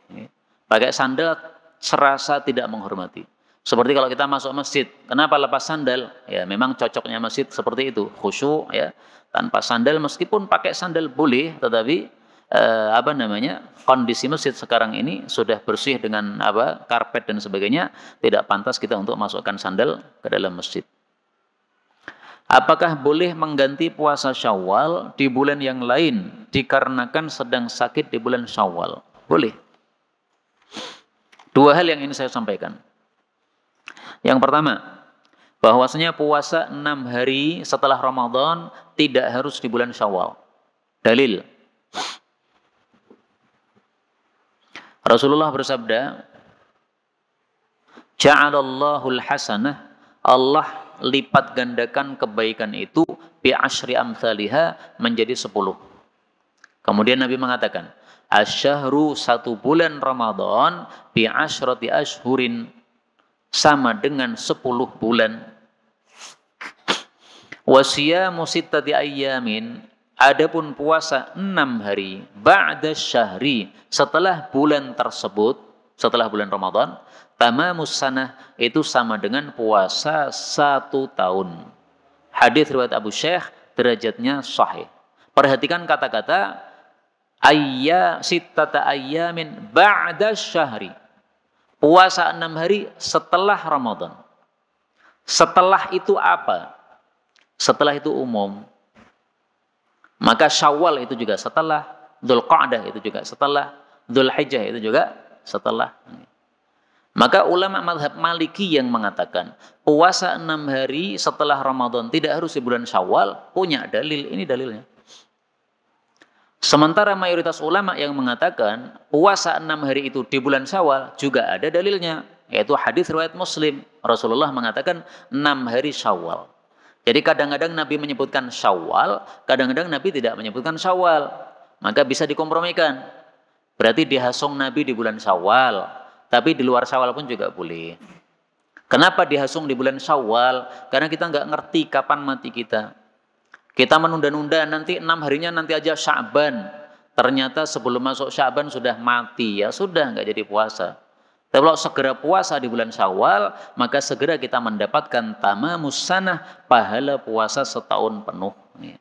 Pakai sandal serasa tidak menghormati. Seperti kalau kita masuk masjid, kenapa lepas sandal? Ya memang cocoknya masjid seperti itu, khusyuk ya. Tanpa sandal meskipun pakai sandal boleh, tetapi eh, apa namanya? kondisi masjid sekarang ini sudah bersih dengan apa? karpet dan sebagainya, tidak pantas kita untuk masukkan sandal ke dalam masjid. Apakah boleh mengganti puasa Syawal di bulan yang lain dikarenakan sedang sakit di bulan Syawal? Boleh. Dua hal yang ini saya sampaikan. Yang pertama, bahwasanya puasa enam hari setelah Ramadan tidak harus di bulan Syawal. Dalil. Rasulullah bersabda, "Ja'alallahu al-hasanah Allah lipat gandakan kebaikan itu bi asri amsalihha menjadi sepuluh. Kemudian Nabi mengatakan, asyahru satu bulan Ramadan bi asyrati ashurin sama dengan sepuluh bulan. Wasia sittati ayyamin adapun puasa enam hari ba'da syahri setelah bulan tersebut setelah bulan Ramadan tamamus sanah itu sama dengan puasa satu tahun. Hadis riwayat Abu Syekh derajatnya sahih. Perhatikan kata-kata ayya sittata ayyamin ba'da syahri. Puasa enam hari setelah Ramadan. Setelah itu apa? Setelah itu umum. Maka Syawal itu juga setelah, Dhul itu juga setelah, Dhul itu juga setelah. Maka ulama madhab maliki yang mengatakan puasa enam hari setelah Ramadan tidak harus di bulan syawal punya dalil. Ini dalilnya. Sementara mayoritas ulama yang mengatakan puasa enam hari itu di bulan syawal juga ada dalilnya. Yaitu hadis riwayat muslim. Rasulullah mengatakan enam hari syawal. Jadi kadang-kadang Nabi menyebutkan syawal, kadang-kadang Nabi tidak menyebutkan syawal. Maka bisa dikompromikan. Berarti dihasung Nabi di bulan syawal tapi di luar Sawal pun juga boleh. Kenapa dihasung di bulan Syawal? Karena kita nggak ngerti kapan mati kita. Kita menunda-nunda nanti enam harinya nanti aja Syaban. Ternyata sebelum masuk Syaban sudah mati ya sudah nggak jadi puasa. Tapi kalau segera puasa di bulan Syawal, maka segera kita mendapatkan tamamus sanah, pahala puasa setahun penuh. Iya.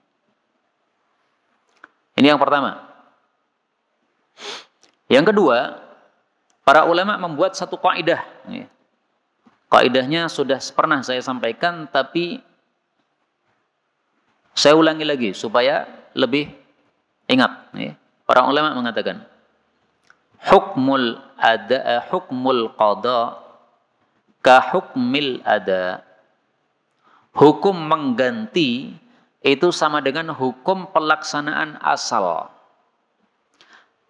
Ini yang pertama. Yang kedua, Para ulama membuat satu kaidah. Iya. Kaidahnya sudah pernah saya sampaikan, tapi saya ulangi lagi supaya lebih ingat. Iya. Para ulama mengatakan, hukmul ada hukmul qada ka hukmil ada hukum mengganti itu sama dengan hukum pelaksanaan asal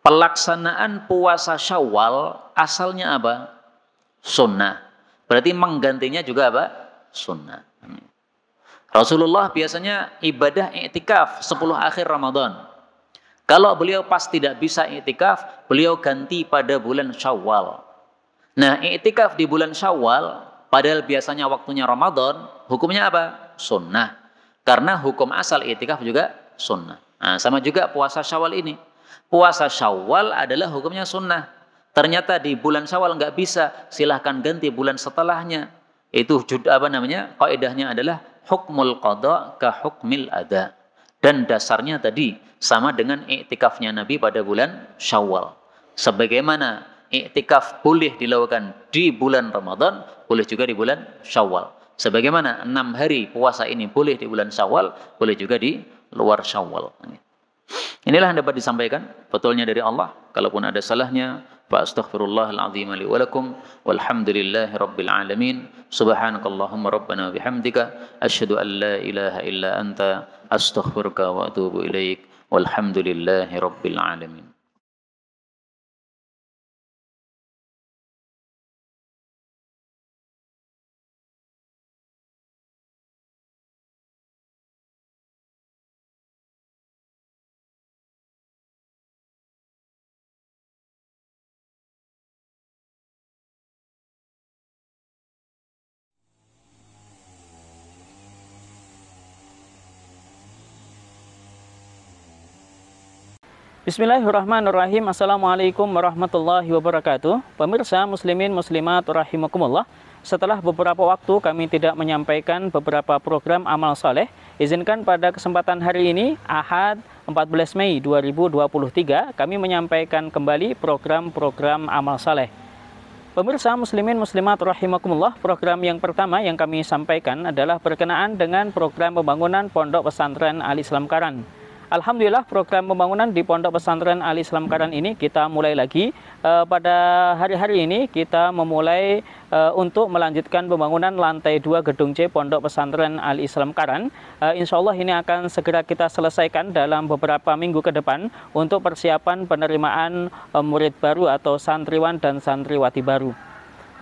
Pelaksanaan puasa Syawal asalnya apa? Sunnah. Berarti menggantinya juga apa? Sunnah. Rasulullah biasanya ibadah iktikaf 10 akhir Ramadan. Kalau beliau pas tidak bisa iktikaf, beliau ganti pada bulan Syawal. Nah, iktikaf di bulan Syawal, padahal biasanya waktunya Ramadan, hukumnya apa? Sunnah. Karena hukum asal iktikaf juga sunnah. Nah, sama juga puasa Syawal ini. Puasa Syawal adalah hukumnya sunnah. Ternyata di bulan Syawal nggak bisa, silahkan ganti bulan setelahnya. Itu apa namanya? Kaidahnya adalah hukmul qada ke hukmil ada. Dan dasarnya tadi sama dengan iktikafnya Nabi pada bulan Syawal. Sebagaimana iktikaf boleh dilakukan di bulan Ramadan, boleh juga di bulan Syawal. Sebagaimana enam hari puasa ini boleh di bulan Syawal, boleh juga di luar Syawal. Inilah yang dapat disampaikan, betulnya dari Allah, kalaupun ada salahnya, fa astaghfirullah al-azim li wa lakum walhamdulillahi alamin subhanakallahumma rabbana bihamdika asyhadu an la ilaha illa anta astaghfiruka wa atubu ilaik walhamdulillahi alamin Bismillahirrahmanirrahim. Assalamualaikum warahmatullahi wabarakatuh. Pemirsa muslimin muslimat rahimakumullah. Setelah beberapa waktu kami tidak menyampaikan beberapa program amal saleh. izinkan pada kesempatan hari ini, Ahad 14 Mei 2023, kami menyampaikan kembali program-program amal saleh. Pemirsa muslimin muslimat rahimakumullah, program yang pertama yang kami sampaikan adalah berkenaan dengan program pembangunan Pondok Pesantren Al-Islam Karan. Alhamdulillah program pembangunan di Pondok Pesantren Al Islam Karan ini kita mulai lagi uh, pada hari-hari ini kita memulai uh, untuk melanjutkan pembangunan lantai 2 gedung C Pondok Pesantren Al Islam Karan. Uh, insya Allah ini akan segera kita selesaikan dalam beberapa minggu ke depan untuk persiapan penerimaan murid baru atau santriwan dan santriwati baru.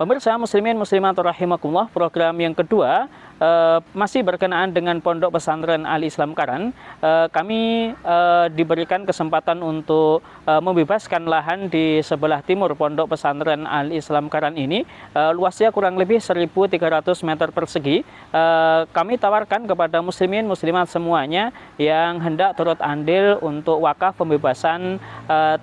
Pemirsa muslimin muslimat rahimakumullah, program yang kedua eh, masih berkenaan dengan Pondok Pesantren Al Islam Karan. Eh, kami eh, diberikan kesempatan untuk membebaskan lahan di sebelah timur Pondok Pesantren Al Islam Karan ini. luasnya kurang lebih 1.300 meter persegi. kami tawarkan kepada muslimin muslimat semuanya yang hendak turut andil untuk wakaf pembebasan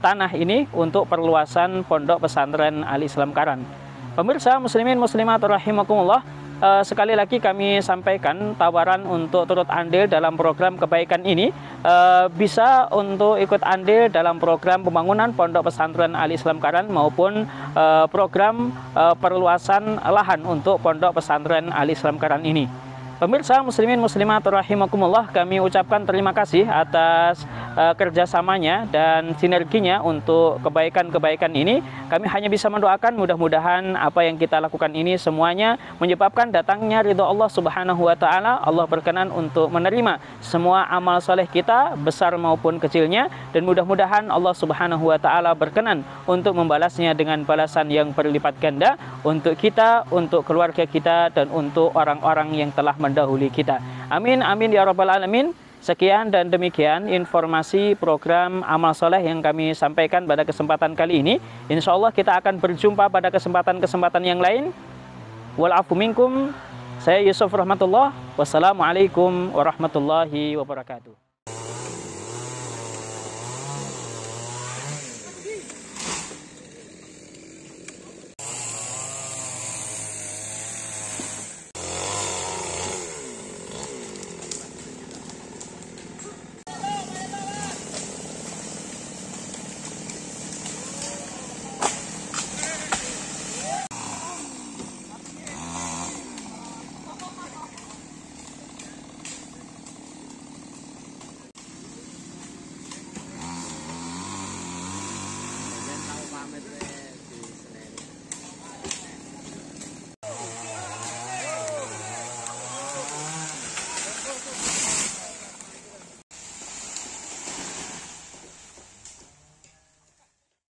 tanah ini untuk perluasan Pondok Pesantren Al Islam Karan. Pemirsa muslimin muslimat rahimakumullah, eh, sekali lagi kami sampaikan tawaran untuk turut andil dalam program kebaikan ini eh, bisa untuk ikut andil dalam program pembangunan pondok pesantren Al Islam Karan maupun eh, program perluasan lahan untuk pondok pesantren Al Islam Karan ini. Pemirsa muslimin muslimat rahimakumullah kami ucapkan terima kasih atas uh, kerjasamanya dan sinerginya untuk kebaikan-kebaikan ini. Kami hanya bisa mendoakan mudah-mudahan apa yang kita lakukan ini semuanya menyebabkan datangnya ridho Allah Subhanahu wa taala. Allah berkenan untuk menerima semua amal soleh kita besar maupun kecilnya dan mudah-mudahan Allah Subhanahu wa taala berkenan untuk membalasnya dengan balasan yang berlipat ganda untuk kita, untuk keluarga kita dan untuk orang-orang yang telah mendahului kita. Amin, amin ya Rabbal 'Alamin. Sekian dan demikian informasi program Amal Soleh yang kami sampaikan pada kesempatan kali ini. Insya Allah kita akan berjumpa pada kesempatan-kesempatan yang lain. Walafu minkum. Saya Yusuf Rahmatullah. Wassalamualaikum warahmatullahi wabarakatuh.